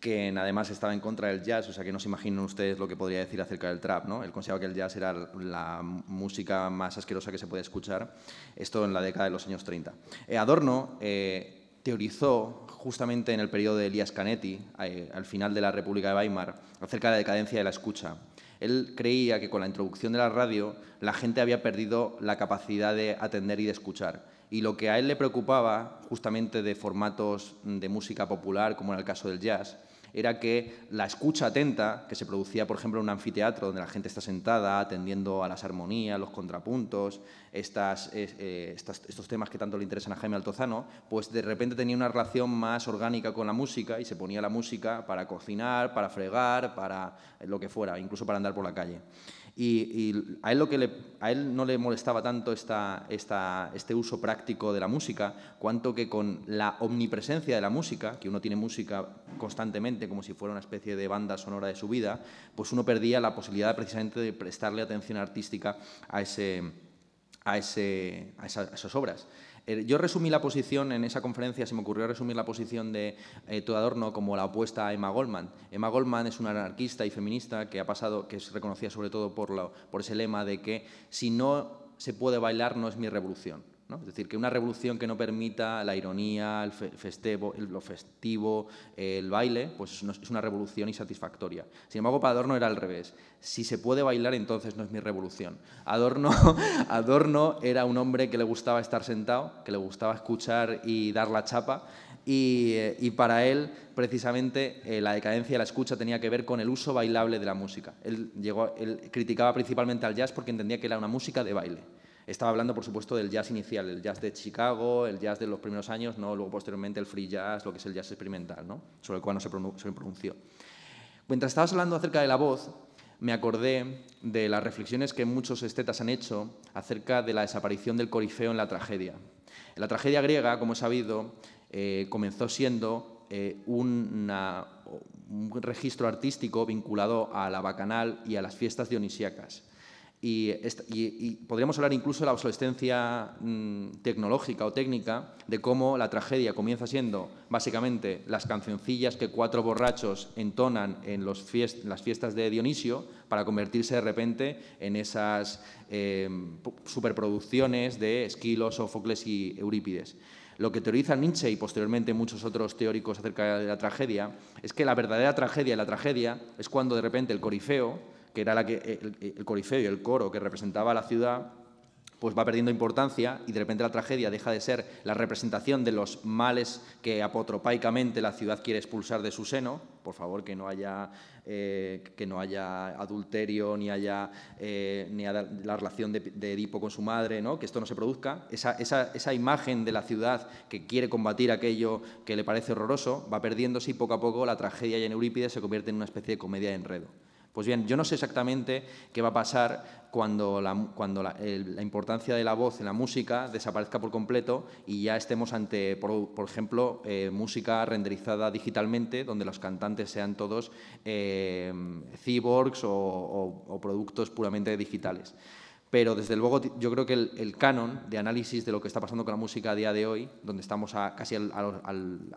que además estaba en contra del jazz, o sea que no se imaginan ustedes lo que podría decir acerca del trap, ¿no? Él consideraba que el jazz era la música más asquerosa que se puede escuchar, esto en la década de los años 30. Eh, Adorno eh, teorizó justamente en el periodo de Elias Canetti, eh, al final de la República de Weimar, acerca de la decadencia de la escucha. Él creía que con la introducción de la radio la gente había perdido la capacidad de atender y de escuchar. Y lo que a él le preocupaba, justamente de formatos de música popular, como en el caso del jazz, era que la escucha atenta, que se producía, por ejemplo, en un anfiteatro donde la gente está sentada, atendiendo a las armonías, los contrapuntos, eh, estos temas que tanto le interesan a Jaime Altozano, pues de repente tenía una relación más orgánica con la música y se ponía la música para cocinar, para fregar, para lo que fuera, incluso para andar por la calle. Y, a, él lo que a él no le molestaba tanto este uso práctico de la música, cuanto que con la omnipresencia de la música, que uno tiene música constantemente como si fuera una especie de banda sonora de su vida, pues uno perdía la posibilidad precisamente de prestarle atención artística a, a, a esas obras. Eh, yo resumí la posición en esa conferencia, se me ocurrió resumir la posición de eh, todo Adorno como la opuesta a Emma Goldman. Emma Goldman es una anarquista y feminista que ha pasado, que es reconocida sobre todo por ese lema de que si no se puede bailar no es mi revolución. Es decir, que una revolución que no permita la ironía, el lo festivo, el baile, pues es una revolución insatisfactoria. Sin embargo, para Adorno era al revés. Si se puede bailar, entonces no es mi revolución. Adorno, Adorno era un hombre que le gustaba estar sentado, que le gustaba escuchar y dar la chapa, y, eh, para él, precisamente, eh, la decadencia de la escucha tenía que ver con el uso bailable de la música. él criticaba principalmente al jazz porque entendía que era una música de baile. Estaba hablando, por supuesto, del jazz inicial, el jazz de Chicago, el jazz de los primeros años, ¿no? luego posteriormente el free jazz, lo que es el jazz experimental, sobre el cual no se, pronunció. Mientras estabas hablando acerca de la voz, me acordé de las reflexiones que muchos estetas han hecho acerca de la desaparición del corifeo en la tragedia. La tragedia griega, como he sabido, eh, comenzó siendo eh, un registro artístico vinculado a la bacanal y a las fiestas dionisíacas. Y, podríamos hablar incluso de la obsolescencia mm, tecnológica o técnica, de cómo la tragedia comienza siendo básicamente las cancioncillas que cuatro borrachos entonan en, las fiestas de Dionisio, para convertirse de repente en esas em, superproducciones de Esquilo, sofocles y Eurípides. Lo que teoriza Nietzsche y posteriormente muchos otros teóricos acerca de la tragedia es que la verdadera tragedia de la tragedia es cuando de repente el corifeo, que era la que, el, corifeo y el coro que representaba a la ciudad, pues va perdiendo importancia y de repente la tragedia deja de ser la representación de los males que apotropaicamente la ciudad quiere expulsar de su seno, por favor que no haya, eh, que no haya adulterio ni haya eh, ni la relación de, Edipo con su madre, ¿no? que esto no se produzca, esa, imagen de la ciudad que quiere combatir aquello que le parece horroroso va perdiendo y poco a poco la tragedia en Eurípides se convierte en una especie de comedia de enredo. Pues bien, yo no sé exactamente qué va a pasar cuando, la, importancia de la voz en la música desaparezca por completo y ya estemos ante, por, ejemplo, eh, música renderizada digitalmente, donde los cantantes sean todos eh, cyborgs o productos puramente digitales. Pero desde luego yo creo que el, canon de análisis de lo que está pasando con la música a día de hoy, donde estamos casi a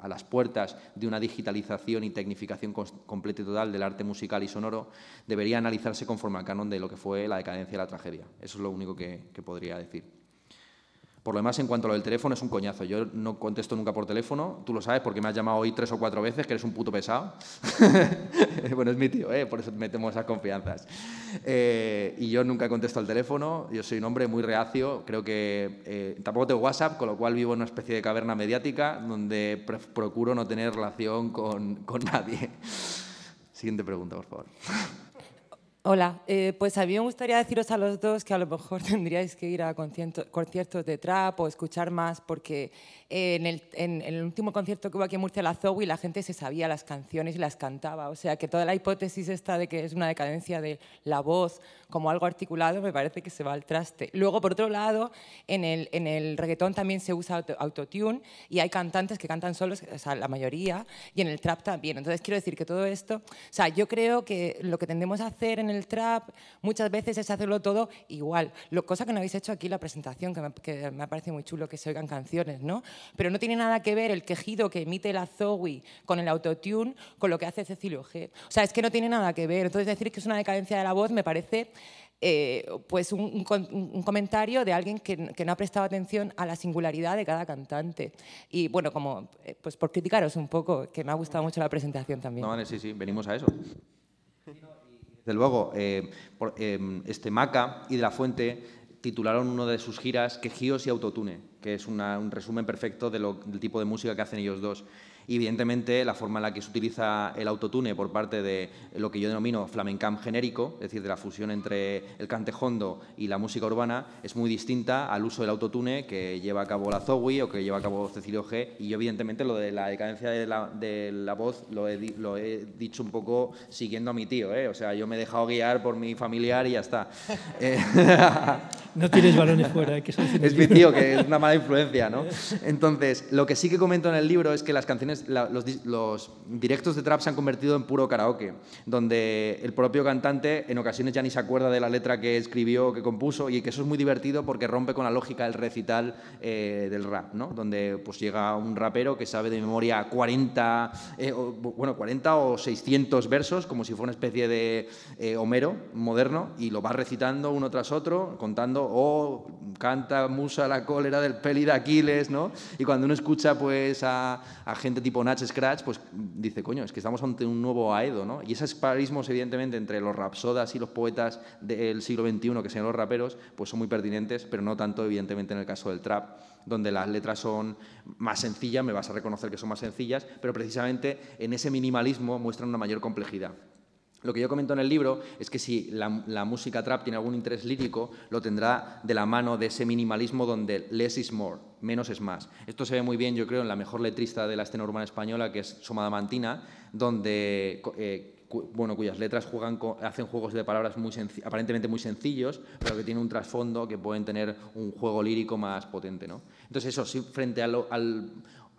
las puertas de una digitalización y tecnificación completa y total del arte musical y sonoro, debería analizarse conforme al canon de lo que fue la decadencia y la tragedia. Eso es lo único que podría decir. Por lo demás, en cuanto a lo del teléfono, es un coñazo. Yo no contesto nunca por teléfono, tú lo sabes porque me has llamado hoy tres o cuatro veces, que eres un puto pesado. bueno, es mi tío, ¿eh? por eso metemos esas confianzas. Eh, y yo nunca contesto al teléfono, yo soy un hombre muy reacio, creo que eh, tampoco tengo WhatsApp, con lo cual vivo en una especie de caverna mediática donde procuro no tener relación con, con nadie. Siguiente pregunta, por favor. Hola, eh, pues a mí me gustaría deciros a los dos que a lo mejor tendríais que ir a conciertos de trap o escuchar más porque en el, último concierto que hubo aquí en Murcia, la Zoe, la gente se sabía las canciones y las cantaba. O sea, que toda la hipótesis está de que es una decadencia de la voz como algo articulado, me parece que se va al traste. Luego, por otro lado, en el, reggaetón también se usa autotune y hay cantantes que cantan solos, o sea, la mayoría, y en el trap también. Entonces, quiero decir que todo esto, o sea, yo creo que lo que tendemos a hacer en el trap muchas veces es hacerlo todo igual. Lo, cosa que no habéis hecho aquí la presentación, que me, que me parece muy chulo que se oigan canciones, ¿no? pero no tiene nada que ver el quejido que emite la Zoe con el autotune con lo que hace Cecilio G. O sea, es que no tiene nada que ver. Entonces decir que es una decadencia de la voz me parece eh, pues un, comentario de alguien que, no ha prestado atención a la singularidad de cada cantante. Y bueno, como eh, pues por criticaros un poco, que me ha gustado mucho la presentación también. No, sí, sí, venimos a eso. Desde luego, eh, este Maca y de la Fuente titularon uno de sus giras Quejíos y Autotune que es un resumen perfecto del tipo de música que hacen ellos dos. Y evidentemente la forma en la que se utiliza el autotune por parte de lo que yo denomino flamencam genérico, es decir, de la fusión entre el cantejondo y la música urbana, es muy distinta al uso del autotune que lleva a cabo la Zowie o que lleva a cabo Cecilio G. Y yo evidentemente lo de la decadencia de la, de la voz lo he, lo he, dicho un poco siguiendo a mi tío. ¿eh? O sea, yo me he dejado guiar por mi familiar y ya está. Eh, no tienes balones fuera, es mi tío, que es una mala influencia. ¿no? Entonces, lo que sí que comento en el libro es que las canciones los, directos de trap se han convertido en puro karaoke, donde el propio cantante en ocasiones ya ni se acuerda de la letra que escribió que compuso, y que eso es muy divertido porque rompe con la lógica del recital eh, del rap, ¿no? donde pues llega un rapero que sabe de memoria 40, eh, o, bueno, 40 o 600 versos, como si fuera una especie de eh, Homero moderno, y lo va recitando uno tras otro, contando, oh, canta Musa la cólera del peli de Aquiles, ¿no? Y cuando uno escucha pues a gente tipo Natch Scratch, pues dice, coño, es que estamos ante un nuevo Aedo, ¿no? Y esos parismos, evidentemente, entre los rapsodas y los poetas del siglo XXI, que sean los raperos, pues son muy pertinentes, pero no tanto, evidentemente, en el caso del trap, donde las letras son más sencillas, me vas a reconocer que son más sencillas, pero precisamente en ese minimalismo muestran una mayor complejidad. Lo que yo comento en el libro es que si la, música trap tiene algún interés lírico, lo tendrá de la mano de ese minimalismo donde less is more, menos es más. Esto se ve muy bien, yo creo, en la mejor letrista de la escena urbana española, que es Somadamantina, donde... Eh, bueno, cuyas letras juegan hacen juegos de palabras muy aparentemente muy sencillos, pero que tienen un trasfondo que pueden tener un juego lírico más potente. ¿no? Entonces eso, sí, frente al,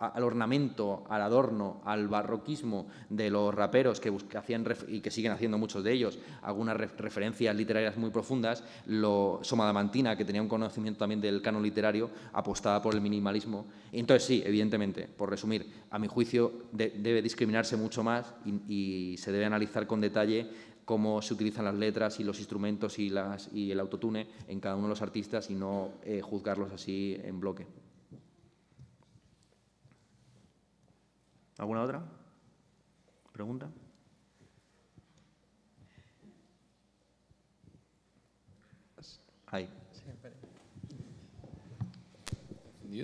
al ornamento, al adorno, al barroquismo de los raperos que, hacían y que siguen haciendo muchos de ellos, algunas referencias literarias muy profundas, lo Somadamantina, que tenía un conocimiento también del canon literario, apostaba por el minimalismo. Entonces sí, evidentemente, por resumir, a mi juicio debe discriminarse mucho más y, se debe analizar con detalle cómo se utilizan las letras y los instrumentos y, el autotune en cada uno de los artistas y no eh, juzgarlos así en bloque. ¿Alguna otra? ¿Pregunta? Ahí.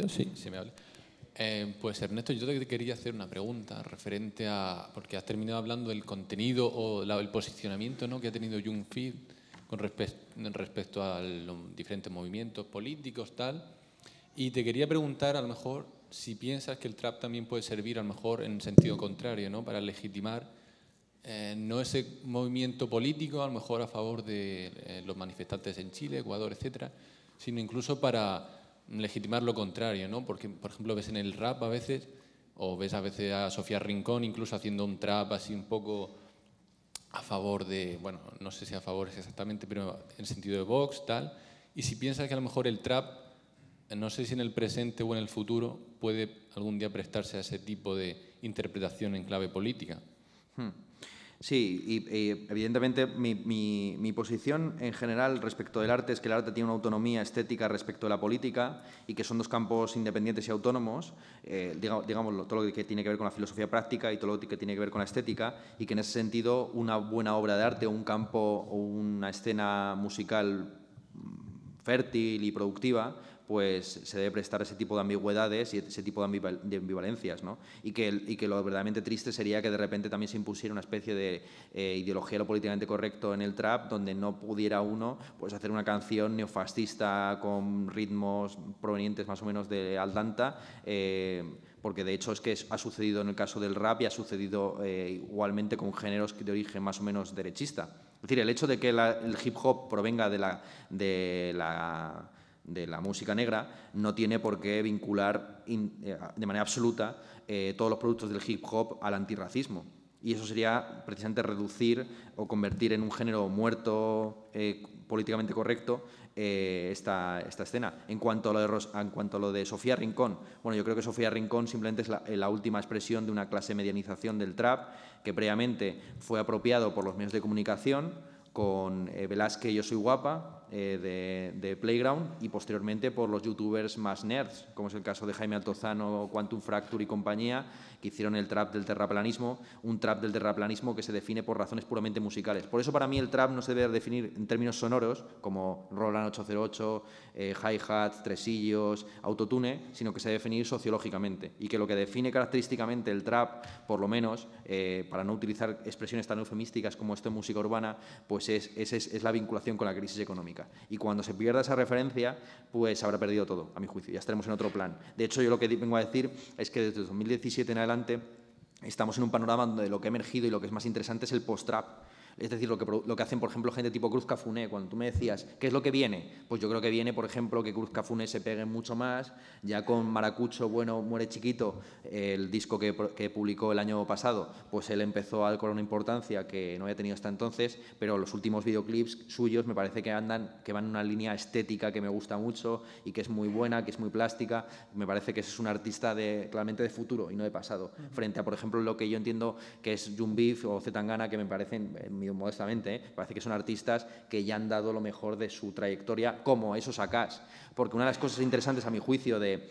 Sí, se me habla. Eh, pues Ernesto, yo te quería hacer una pregunta referente a, porque has terminado hablando del contenido o el posicionamiento que ha tenido Jungfit con respecto a los diferentes movimientos políticos, tal. Y te quería preguntar, a lo mejor, si piensas que el trap también puede servir a lo mejor en sentido contrario, ¿no? Para legitimar eh, no ese movimiento político, a lo mejor a favor de eh, los manifestantes en Chile, Ecuador, etcétera, sino incluso para legitimar lo contrario, ¿no? Porque, por ejemplo, ves en el rap a veces, o ves a veces a Sofía Rincón incluso haciendo un trap así un poco a favor de, bueno, no sé si a favor es exactamente, pero en sentido de Vox, tal. Y si piensas que a lo mejor el trap no sé si en el presente o en el futuro puede algún día prestarse a ese tipo de interpretación en clave política. Hmm. Sí, y, evidentemente mi, posición en general respecto del arte es que el arte tiene una autonomía estética respecto de la política y que son dos campos independientes y autónomos, eh, digamos, todo lo que tiene que ver con la filosofía práctica y todo lo que tiene que ver con la estética, y que en ese sentido una buena obra de arte o un campo o una escena musical fértil y productiva pues se debe prestar ese tipo de ambigüedades y ese tipo de ambivalencias. Y, que, que lo verdaderamente triste sería que de repente también se impusiera una especie de eh, ideología lo políticamente correcto en el trap, donde no pudiera uno pues, hacer una canción neofascista con ritmos provenientes más o menos de Aldanta. Eh, porque de hecho es que ha sucedido en el caso del rap y ha sucedido eh, igualmente con géneros de origen más o menos derechista. Es decir, el hecho de que el hip hop provenga de la, de la de la música negra no tiene por qué vincular eh, de manera absoluta eh, todos los productos del hip hop al antirracismo. Y eso sería precisamente reducir o convertir en un género muerto, eh, políticamente correcto, esta, esta, escena. En cuanto, a lo de en cuanto a lo de Sofía Rincón, bueno, yo creo que Sofía Rincón simplemente es la, última expresión de una clase medianización del trap que previamente fue apropiado por los medios de comunicación con Velázquez Yo Soy Guapa, eh, de, Playground y posteriormente por los youtubers más nerds, como es el caso de Jaime Altozano, Quantum Fracture y compañía, que hicieron el trap del terraplanismo, un trap del terraplanismo que se define por razones puramente musicales. Por eso para mí el trap no se debe definir en términos sonoros, como Roland 808, eh, hi-hats, tresillos, autotune, sino que se debe definir sociológicamente y que lo que define característicamente el trap, por lo menos, eh, para no utilizar expresiones tan eufemísticas como esto en música urbana, pues es, es la vinculación con la crisis económica. Y cuando se pierda esa referencia, pues habrá perdido todo, a mi juicio. Ya estaremos en otro plan. De hecho, yo lo que vengo a decir es que desde 2017 en adelante estamos en un panorama donde lo que ha emergido y lo que es más interesante es el post-trap es decir, lo que, hacen, por ejemplo, gente tipo Cruz Cafuné, cuando tú me decías, ¿qué es lo que viene? Pues yo creo que viene, por ejemplo, que Cruz Cafuné se pegue mucho más, ya con Maracucho, bueno, muere chiquito, el disco que, publicó el año pasado, pues él empezó a con una importancia que no había tenido hasta entonces, pero los últimos videoclips suyos me parece que andan, que van en una línea estética que me gusta mucho y que es muy buena, que es muy plástica. Me parece que es un artista de, claramente de futuro y no de pasado, frente a, por ejemplo, lo que yo entiendo que es Jumbif o Zetangana, que me parecen, modestamente, ¿eh? parece que son artistas que ya han dado lo mejor de su trayectoria, como esos acá Porque una de las cosas interesantes, a mi juicio, de,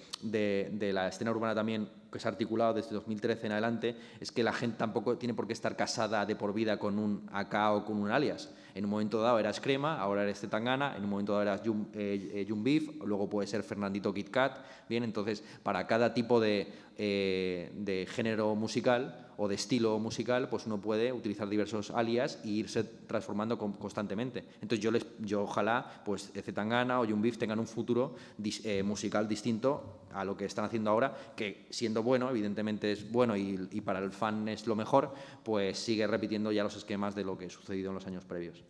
la escena urbana también, que se ha articulado desde 2013 en adelante, es que la gente tampoco tiene por qué estar casada de por vida con un acá o con un alias. En un momento dado eras Crema, ahora eres tangana en un momento dado eras jumbeef eh, luego puede ser Fernandito Kit Kat. Bien, entonces, para cada tipo de, eh, de género musical, o de estilo musical, pues uno puede utilizar diversos alias e irse transformando constantemente. Entonces yo, les, yo ojalá pues Zetangana o Yumbif tengan un futuro eh, musical distinto a lo que están haciendo ahora, que siendo bueno, evidentemente es bueno y, para el fan es lo mejor, pues sigue repitiendo ya los esquemas de lo que ha sucedido en los años previos.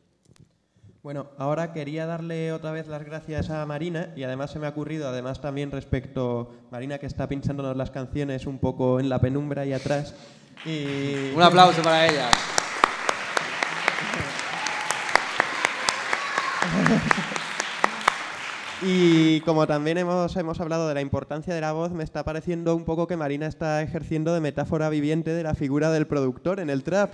Bueno, ahora quería darle otra vez las gracias a Marina y además se me ha ocurrido, además también respecto a Marina que está pinchándonos las canciones un poco en la penumbra y atrás. Y... Un aplauso para ella. Y como también hemos, hemos hablado de la importancia de la voz, me está pareciendo un poco que Marina está ejerciendo de metáfora viviente de la figura del productor en el trap.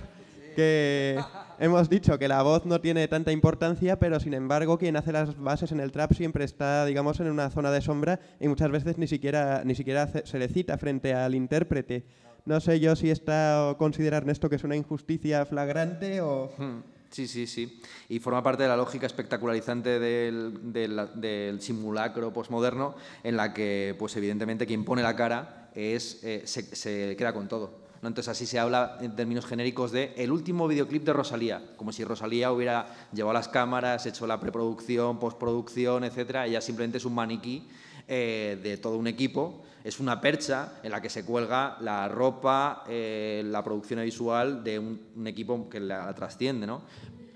Que hemos dicho que la voz no tiene tanta importancia, pero sin embargo quien hace las bases en el trap siempre está, digamos, en una zona de sombra y muchas veces ni siquiera, ni siquiera se le cita frente al intérprete. No sé yo si está o considerar esto que es una injusticia flagrante o... Hmm. Sí, sí, sí. Y forma parte de la lógica espectacularizante del, simulacro postmoderno en la que, pues evidentemente, quien pone la cara es, eh, se queda con todo. Entonces así se habla en términos genéricos de el último videoclip de Rosalía, como si Rosalía hubiera llevado las cámaras, hecho la preproducción, postproducción, etcétera. Ella simplemente es un maniquí eh, de todo un equipo. Es una percha en la que se cuelga la ropa, eh, la producción visual de un, equipo que la, trasciende, ¿no?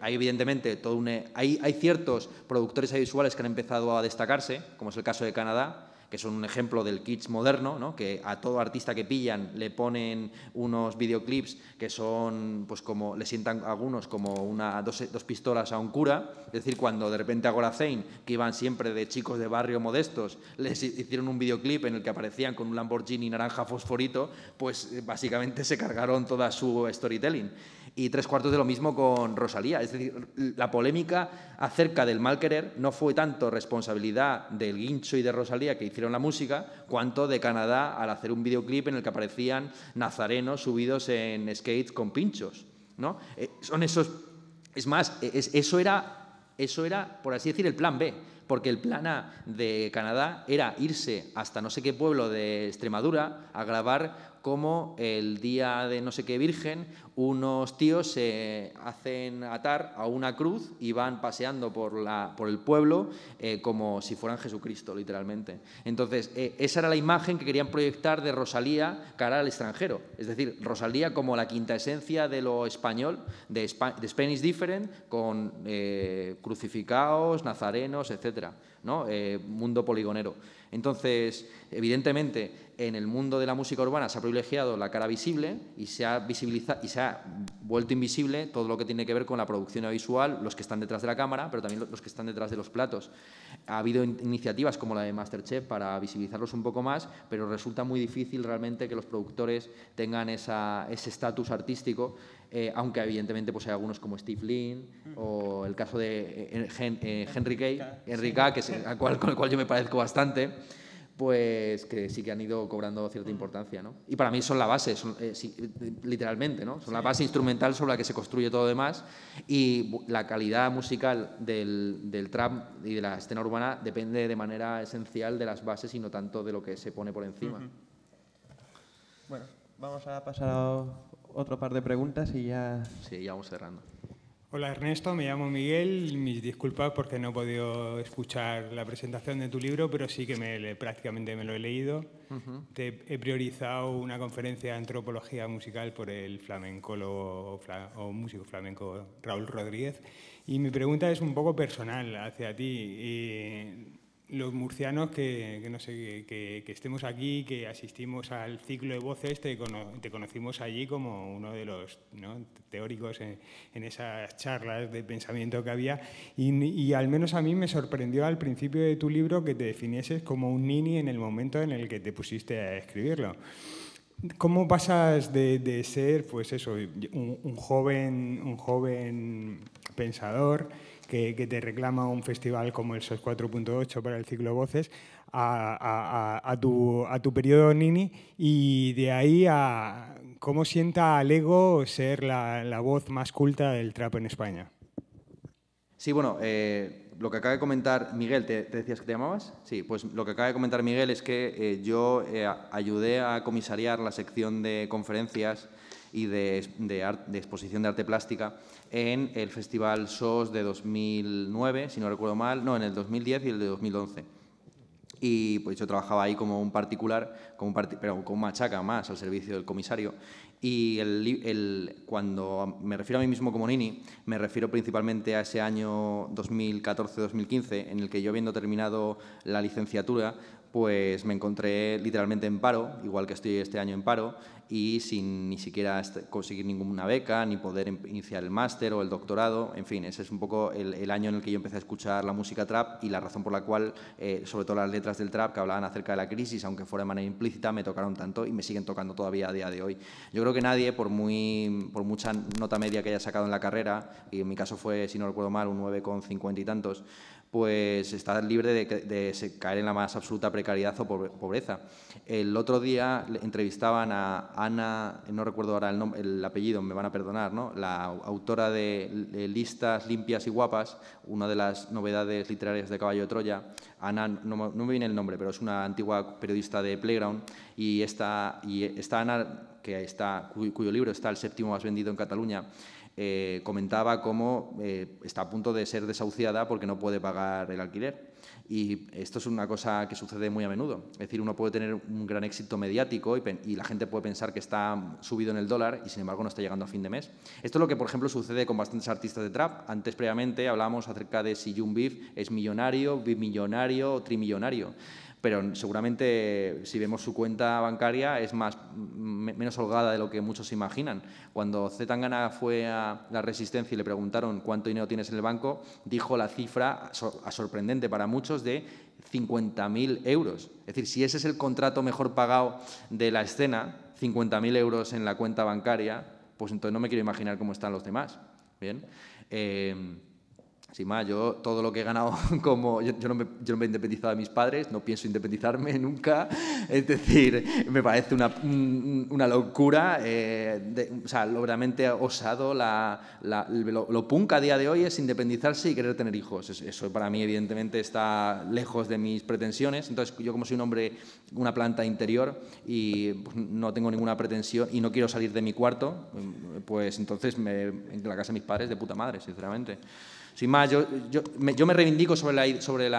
hay evidentemente e, hay, hay, ciertos productores audiovisuales que han empezado a destacarse, como es el caso de Canadá, que son un ejemplo del kits moderno, ¿no? que a todo artista que pillan le ponen unos videoclips que son, pues como le sientan algunos como una, dos, dos, pistolas a un cura, es decir, cuando de repente a Gorazain, que iban siempre de chicos de barrio modestos, les hicieron un videoclip en el que aparecían con un Lamborghini naranja fosforito, pues eh, básicamente se cargaron toda su storytelling. Y tres cuartos de lo mismo con Rosalía. Es decir, la polémica acerca del mal querer no fue tanto responsabilidad del guincho y de Rosalía que hicieron la música, cuanto de Canadá al hacer un videoclip en el que aparecían nazarenos subidos en skates con pinchos. ¿no? Eh, son esos. Es más, e-, eso, era, eso era, por así decir, el plan B porque el plan A de Canadá era irse hasta no sé qué pueblo de Extremadura a grabar como el día de no sé qué virgen, unos tíos se hacen atar a una cruz y van paseando por, la, por el pueblo eh, como si fueran Jesucristo, literalmente. Entonces, eh, esa era la imagen que querían proyectar de Rosalía cara al extranjero. Es decir, Rosalía como la quinta esencia de lo español, de, Spanish Different, con eh, crucificados, nazarenos, etc. ¿no? mundo poligonero. Entonces, evidentemente, en el mundo de la música urbana se ha privilegiado la cara visible y se ha, visibilizado, y se ha vuelto invisible todo lo que tiene que ver con la producción visual, los que están detrás de la cámara, pero también los que están detrás de los platos. Ha habido iniciativas como la de Masterchef para visibilizarlos un poco más, pero resulta muy difícil realmente que los productores tengan ese estatus artístico eh, aunque evidentemente pues, hay algunos como Steve Lynn o el caso de eh, eh, Henry Kay, que es, al cual, con el cual yo me parezco bastante, pues que sí que han ido cobrando cierta mm. importancia. ¿no? Y para mí son la base, eh, literalmente, ¿no? son la base instrumental sobre la que se construye todo lo demás y la calidad musical del, del trap y de la escena urbana depende de manera esencial de las bases y no tanto de lo que se pone por encima. Bueno, vamos a pasar a otro par de preguntas y ya... Sí, ya vamos cerrando. Hola Ernesto, me llamo Miguel. Mis disculpas porque no he podido escuchar la presentación de tu libro, pero sí que me, prácticamente me lo he leído. he priorizado una conferencia de antropología musical por el flamencólogo o, músico flamenco Raúl Rodríguez. Y mi pregunta es un poco personal hacia ti. Y los murcianos que, no sé, que, estemos aquí, que asistimos al ciclo de voces, te, conocimos allí como uno de los teóricos en, esas charlas de pensamiento que había. Y, al menos a mí me sorprendió al principio de tu libro que te definieses como un nini en el momento en el que te pusiste a escribirlo. ¿Cómo pasas de, ser, pues eso, un joven, un joven pensador? que, te reclama un festival como el SOS 4.8 para el ciclo Voces, a, tu, periodo Nini y de ahí a cómo sienta al ego ser la, voz más culta del trap en España. Sí, bueno, eh, lo que acaba de comentar Miguel, ¿te, decías que te llamabas? Sí, pues lo que acaba de comentar Miguel es que eh, yo eh, ayudé a comisariar la sección de conferencias y de, de, exposición de arte plástica en el Festival SOS de 2009, si no recuerdo mal, no, en el 2010 y el de 2011. Y pues yo trabajaba ahí como un particular, como un pero con machaca más al servicio del comisario. Y el, cuando me refiero a mí mismo como Nini, me refiero principalmente a ese año 2014-2015, en el que yo, habiendo terminado la licenciatura, pues me encontré literalmente en paro, igual que estoy este año en paro, y sin ni siquiera conseguir ninguna beca, ni poder em-, iniciar el máster o el doctorado. En fin, ese es un poco el, año en el que yo empecé a escuchar la música trap y la razón por la cual, eh, sobre todo las letras del trap que hablaban acerca de la crisis, aunque fuera de manera implícita, me tocaron tanto y me siguen tocando todavía a día de hoy. Yo creo que nadie, por, muy, por mucha nota media que haya sacado en la carrera, y en mi caso fue, si no recuerdo mal, un 9,50 y tantos, pues está libre de, caer en la más absoluta precariedad o pobreza. El otro día entrevistaban a Ana, no recuerdo ahora el, apellido, me van a perdonar, ¿no? la autora de, Listas limpias y guapas, una de las novedades literarias de Caballo de Troya. Ana, no, me viene el nombre, pero es una antigua periodista de Playground y está y esta Ana, que está, cuyo libro está el séptimo más vendido en Cataluña, eh, comentaba cómo eh, está a punto de ser desahuciada porque no puede pagar el alquiler. Y esto es una cosa que sucede muy a menudo. Es decir, uno puede tener un gran éxito mediático y, la gente puede pensar que está subido en el dólar y sin embargo no está llegando a fin de mes. Esto es lo que, por ejemplo, sucede con bastantes artistas de trap. Antes, previamente, hablábamos acerca de si Jun Beef es millonario, bimillonario o trimillonario pero seguramente si vemos su cuenta bancaria es más, menos holgada de lo que muchos imaginan. Cuando Zetangana fue a la Resistencia y le preguntaron cuánto dinero tienes en el banco, dijo la cifra sorprendente para muchos de 50.000 euros. Es decir, si ese es el contrato mejor pagado de la escena, 50.000 euros en la cuenta bancaria, pues entonces no me quiero imaginar cómo están los demás. Bien. Eh, sin más, yo todo lo que he ganado, como yo, no me, yo, no me, he independizado de mis padres, no pienso independizarme nunca. Es decir, me parece una, una locura. Eh, o sea, lo realmente osado, la, lo, punk a día de hoy es independizarse y querer tener hijos. Eso para mí, evidentemente, está lejos de mis pretensiones. Entonces, yo como soy un hombre, una planta interior y pues, no tengo ninguna pretensión y no quiero salir de mi cuarto, pues entonces me, en la casa de mis padres, de puta madre, sinceramente. Sin más, yo, me, reivindico sobre,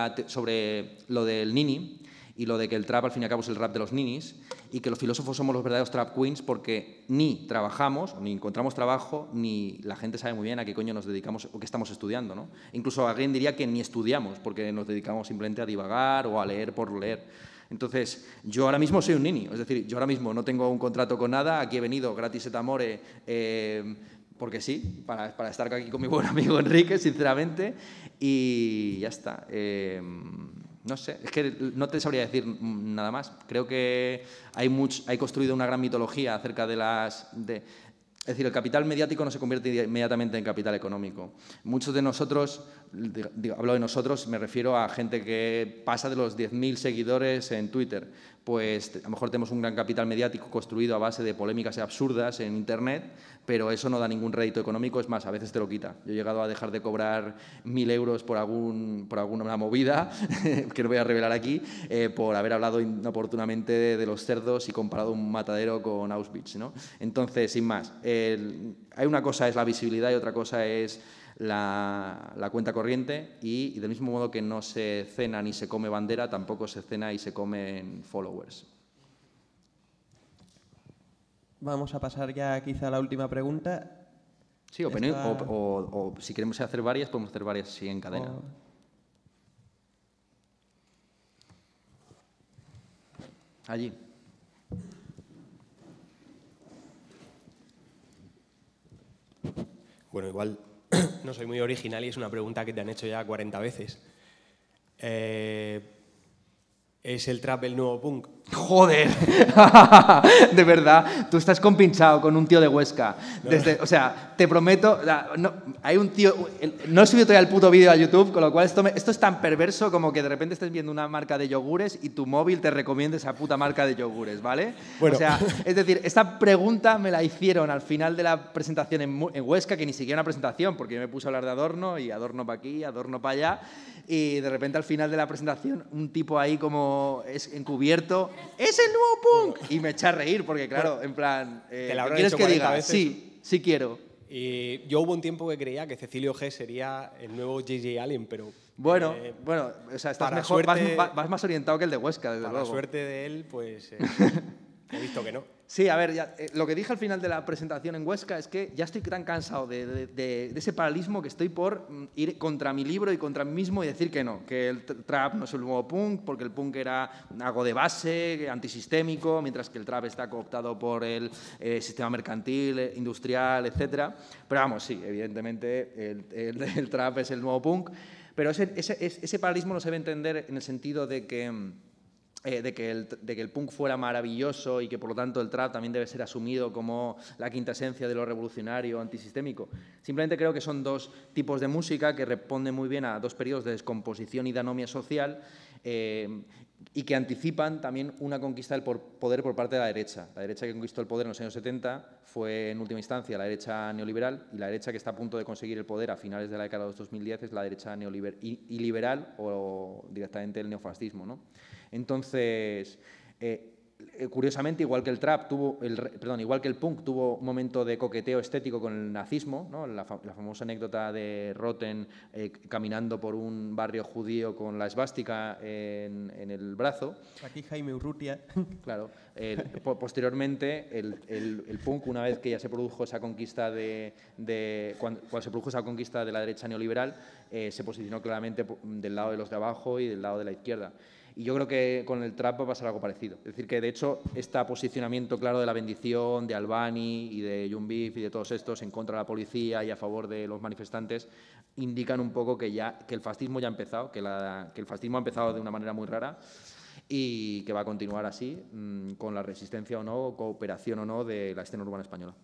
lo del nini y lo de que el trap al fin y al cabo es el rap de los ninis y que los filósofos somos los verdaderos trap queens porque ni trabajamos, ni encontramos trabajo, ni la gente sabe muy bien a qué coño nos dedicamos o qué estamos estudiando. ¿no? Incluso alguien diría que ni estudiamos porque nos dedicamos simplemente a divagar o a leer por leer. Entonces, yo ahora mismo soy un nini, es decir, yo ahora mismo no tengo un contrato con nada, aquí he venido gratis et amore, eh, porque sí, para, estar aquí con mi buen amigo Enrique, sinceramente, y ya está. Em, no sé, es que no te sabría decir nada más. Creo que hay, hay construido una gran mitología acerca de las... De, es decir, el capital mediático no se convierte inmediatamente en capital económico. Muchos de nosotros, hablo de nosotros, me refiero a gente que pasa de los 10.000 seguidores en Twitter, pues a lo mejor tenemos un gran capital mediático construido a base de polémicas absurdas en Internet, pero eso no da ningún rédito económico, es más, a veces te lo quita. Yo he llegado a dejar de cobrar mil euros por, algún, por alguna movida, que no voy a revelar aquí, eh, por haber hablado inoportunamente de, los cerdos y comparado un matadero con Auschwitz. ¿no? Entonces, sin más, hay una cosa es la visibilidad y otra cosa es la, cuenta corriente y, del mismo modo que no se cena ni se come bandera, tampoco se cena y se comen followers. Vamos a pasar ya quizá a la última pregunta. Sí, o, si queremos hacer varias, podemos hacer varias sí en cadena. Allí. Bueno, igual no soy muy original y es una pregunta que te han hecho ya 40 veces. Eh, es el trap el nuevo punk. Joder, de verdad, tú estás compinchado con un tío de Huesca. Desde, O sea, te prometo, no, hay un tío, no he subido todavía el puto vídeo a YouTube, con lo cual esto, esto es tan perverso como que de repente estés viendo una marca de yogures y tu móvil te recomienda esa puta marca de yogures, ¿vale? O sea, es decir, esta pregunta me la hicieron al final de la presentación en, Huesca, que ni siquiera una presentación, porque yo me puse a hablar de adorno y adorno para aquí, adorno para allá, y de repente al final de la presentación un tipo ahí como es encubierto, ¡es el nuevo punk! Y me echa a reír porque, claro, en plan, eh, ¿quieres que diga? Sí, sí quiero. Y yo hubo un tiempo que creía que Cecilio G sería el nuevo JJ Allen, pero... Bueno, eh, bueno, o sea, estás vas, más orientado que el de Huesca, de luego. la suerte de él, pues eh, he visto que no. Sí, a ver, eh, lo que dije al final de la presentación en Huesca es que ya estoy tan cansado de, ese paralismo que estoy por mm, ir contra mi libro y contra mí mismo y decir que no, que el trap no es el nuevo punk, porque el punk era algo de base, antisistémico, mientras que el trap está cooptado por el eh, sistema mercantil, eh, industrial, etc. Pero vamos, sí, evidentemente el, trap es el nuevo punk, pero ese, ese paralismo no se debe entender en el sentido de que mm, eh, de, que el, punk fuera maravilloso y que por lo tanto el trap también debe ser asumido como la quinta esencia de lo revolucionario, antisistémico. Simplemente creo que son dos tipos de música que responden muy bien a dos periodos de descomposición y de anomia social eh, y que anticipan también una conquista del poder por parte de la derecha. La derecha que conquistó el poder en los años 70 fue en última instancia la derecha neoliberal y la derecha que está a punto de conseguir el poder a finales de la década de 2010 es la derecha neoliberal o directamente el neofascismo. ¿no? Entonces, eh, eh, curiosamente, igual que el trap tuvo, perdón, igual que el punk tuvo un momento de coqueteo estético con el nazismo, la, famosa anécdota de Rotten eh, caminando por un barrio judío con la esvástica en, el brazo. Aquí Jaime Urrutia. Claro. posteriormente, el, punk, una vez que ya se produjo esa conquista de, cuando, se produjo esa conquista de la derecha neoliberal, se posicionó claramente del lado de los de abajo y del lado de la izquierda. Y yo creo que con el trap va a pasar algo parecido. Es decir, que de hecho, este posicionamiento claro de la bendición, de Albani y de Yumbif y de todos estos en contra de la policía y a favor de los manifestantes, indican un poco que, ya, que el fascismo ya ha empezado, que, que el fascismo ha empezado de una manera muy rara y que va a continuar así, mm, con la resistencia o no, cooperación o no de la escena urbana española.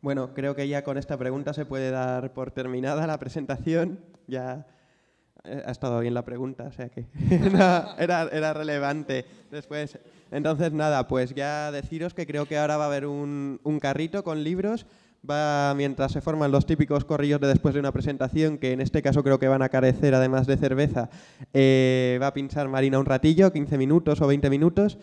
Bueno, creo que ya con esta pregunta se puede dar por terminada la presentación. Ya eh, ha estado bien la pregunta, o sea que era, era, relevante después. Entonces, nada, pues ya deciros que creo que ahora va a haber un, un carrito con libros. Va mientras se forman los típicos corrillos de después de una presentación, que en este caso creo que van a carecer además de cerveza. Eh, va a pinchar Marina un ratillo, 15 minutos o 20 minutos.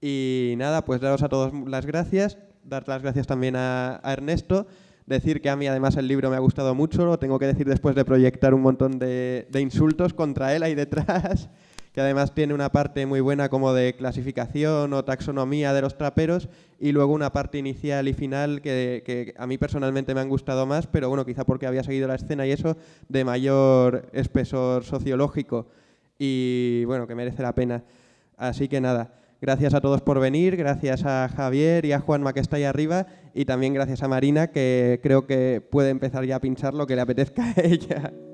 Y nada, pues daros a todos las gracias. Dar las gracias también a Ernesto decir que a mí además el libro me ha gustado mucho, lo tengo que decir después de proyectar un montón de, insultos contra él ahí detrás, que además tiene una parte muy buena como de clasificación o taxonomía de los traperos y luego una parte inicial y final que, que, a mí personalmente me han gustado más, pero bueno, quizá porque había seguido la escena y eso, de mayor espesor sociológico y bueno, que merece la pena. Así que nada. Gracias a todos por venir, gracias a Javier y a Juanma que está ahí arriba y también gracias a Marina que creo que puede empezar ya a pinchar lo que le apetezca a ella.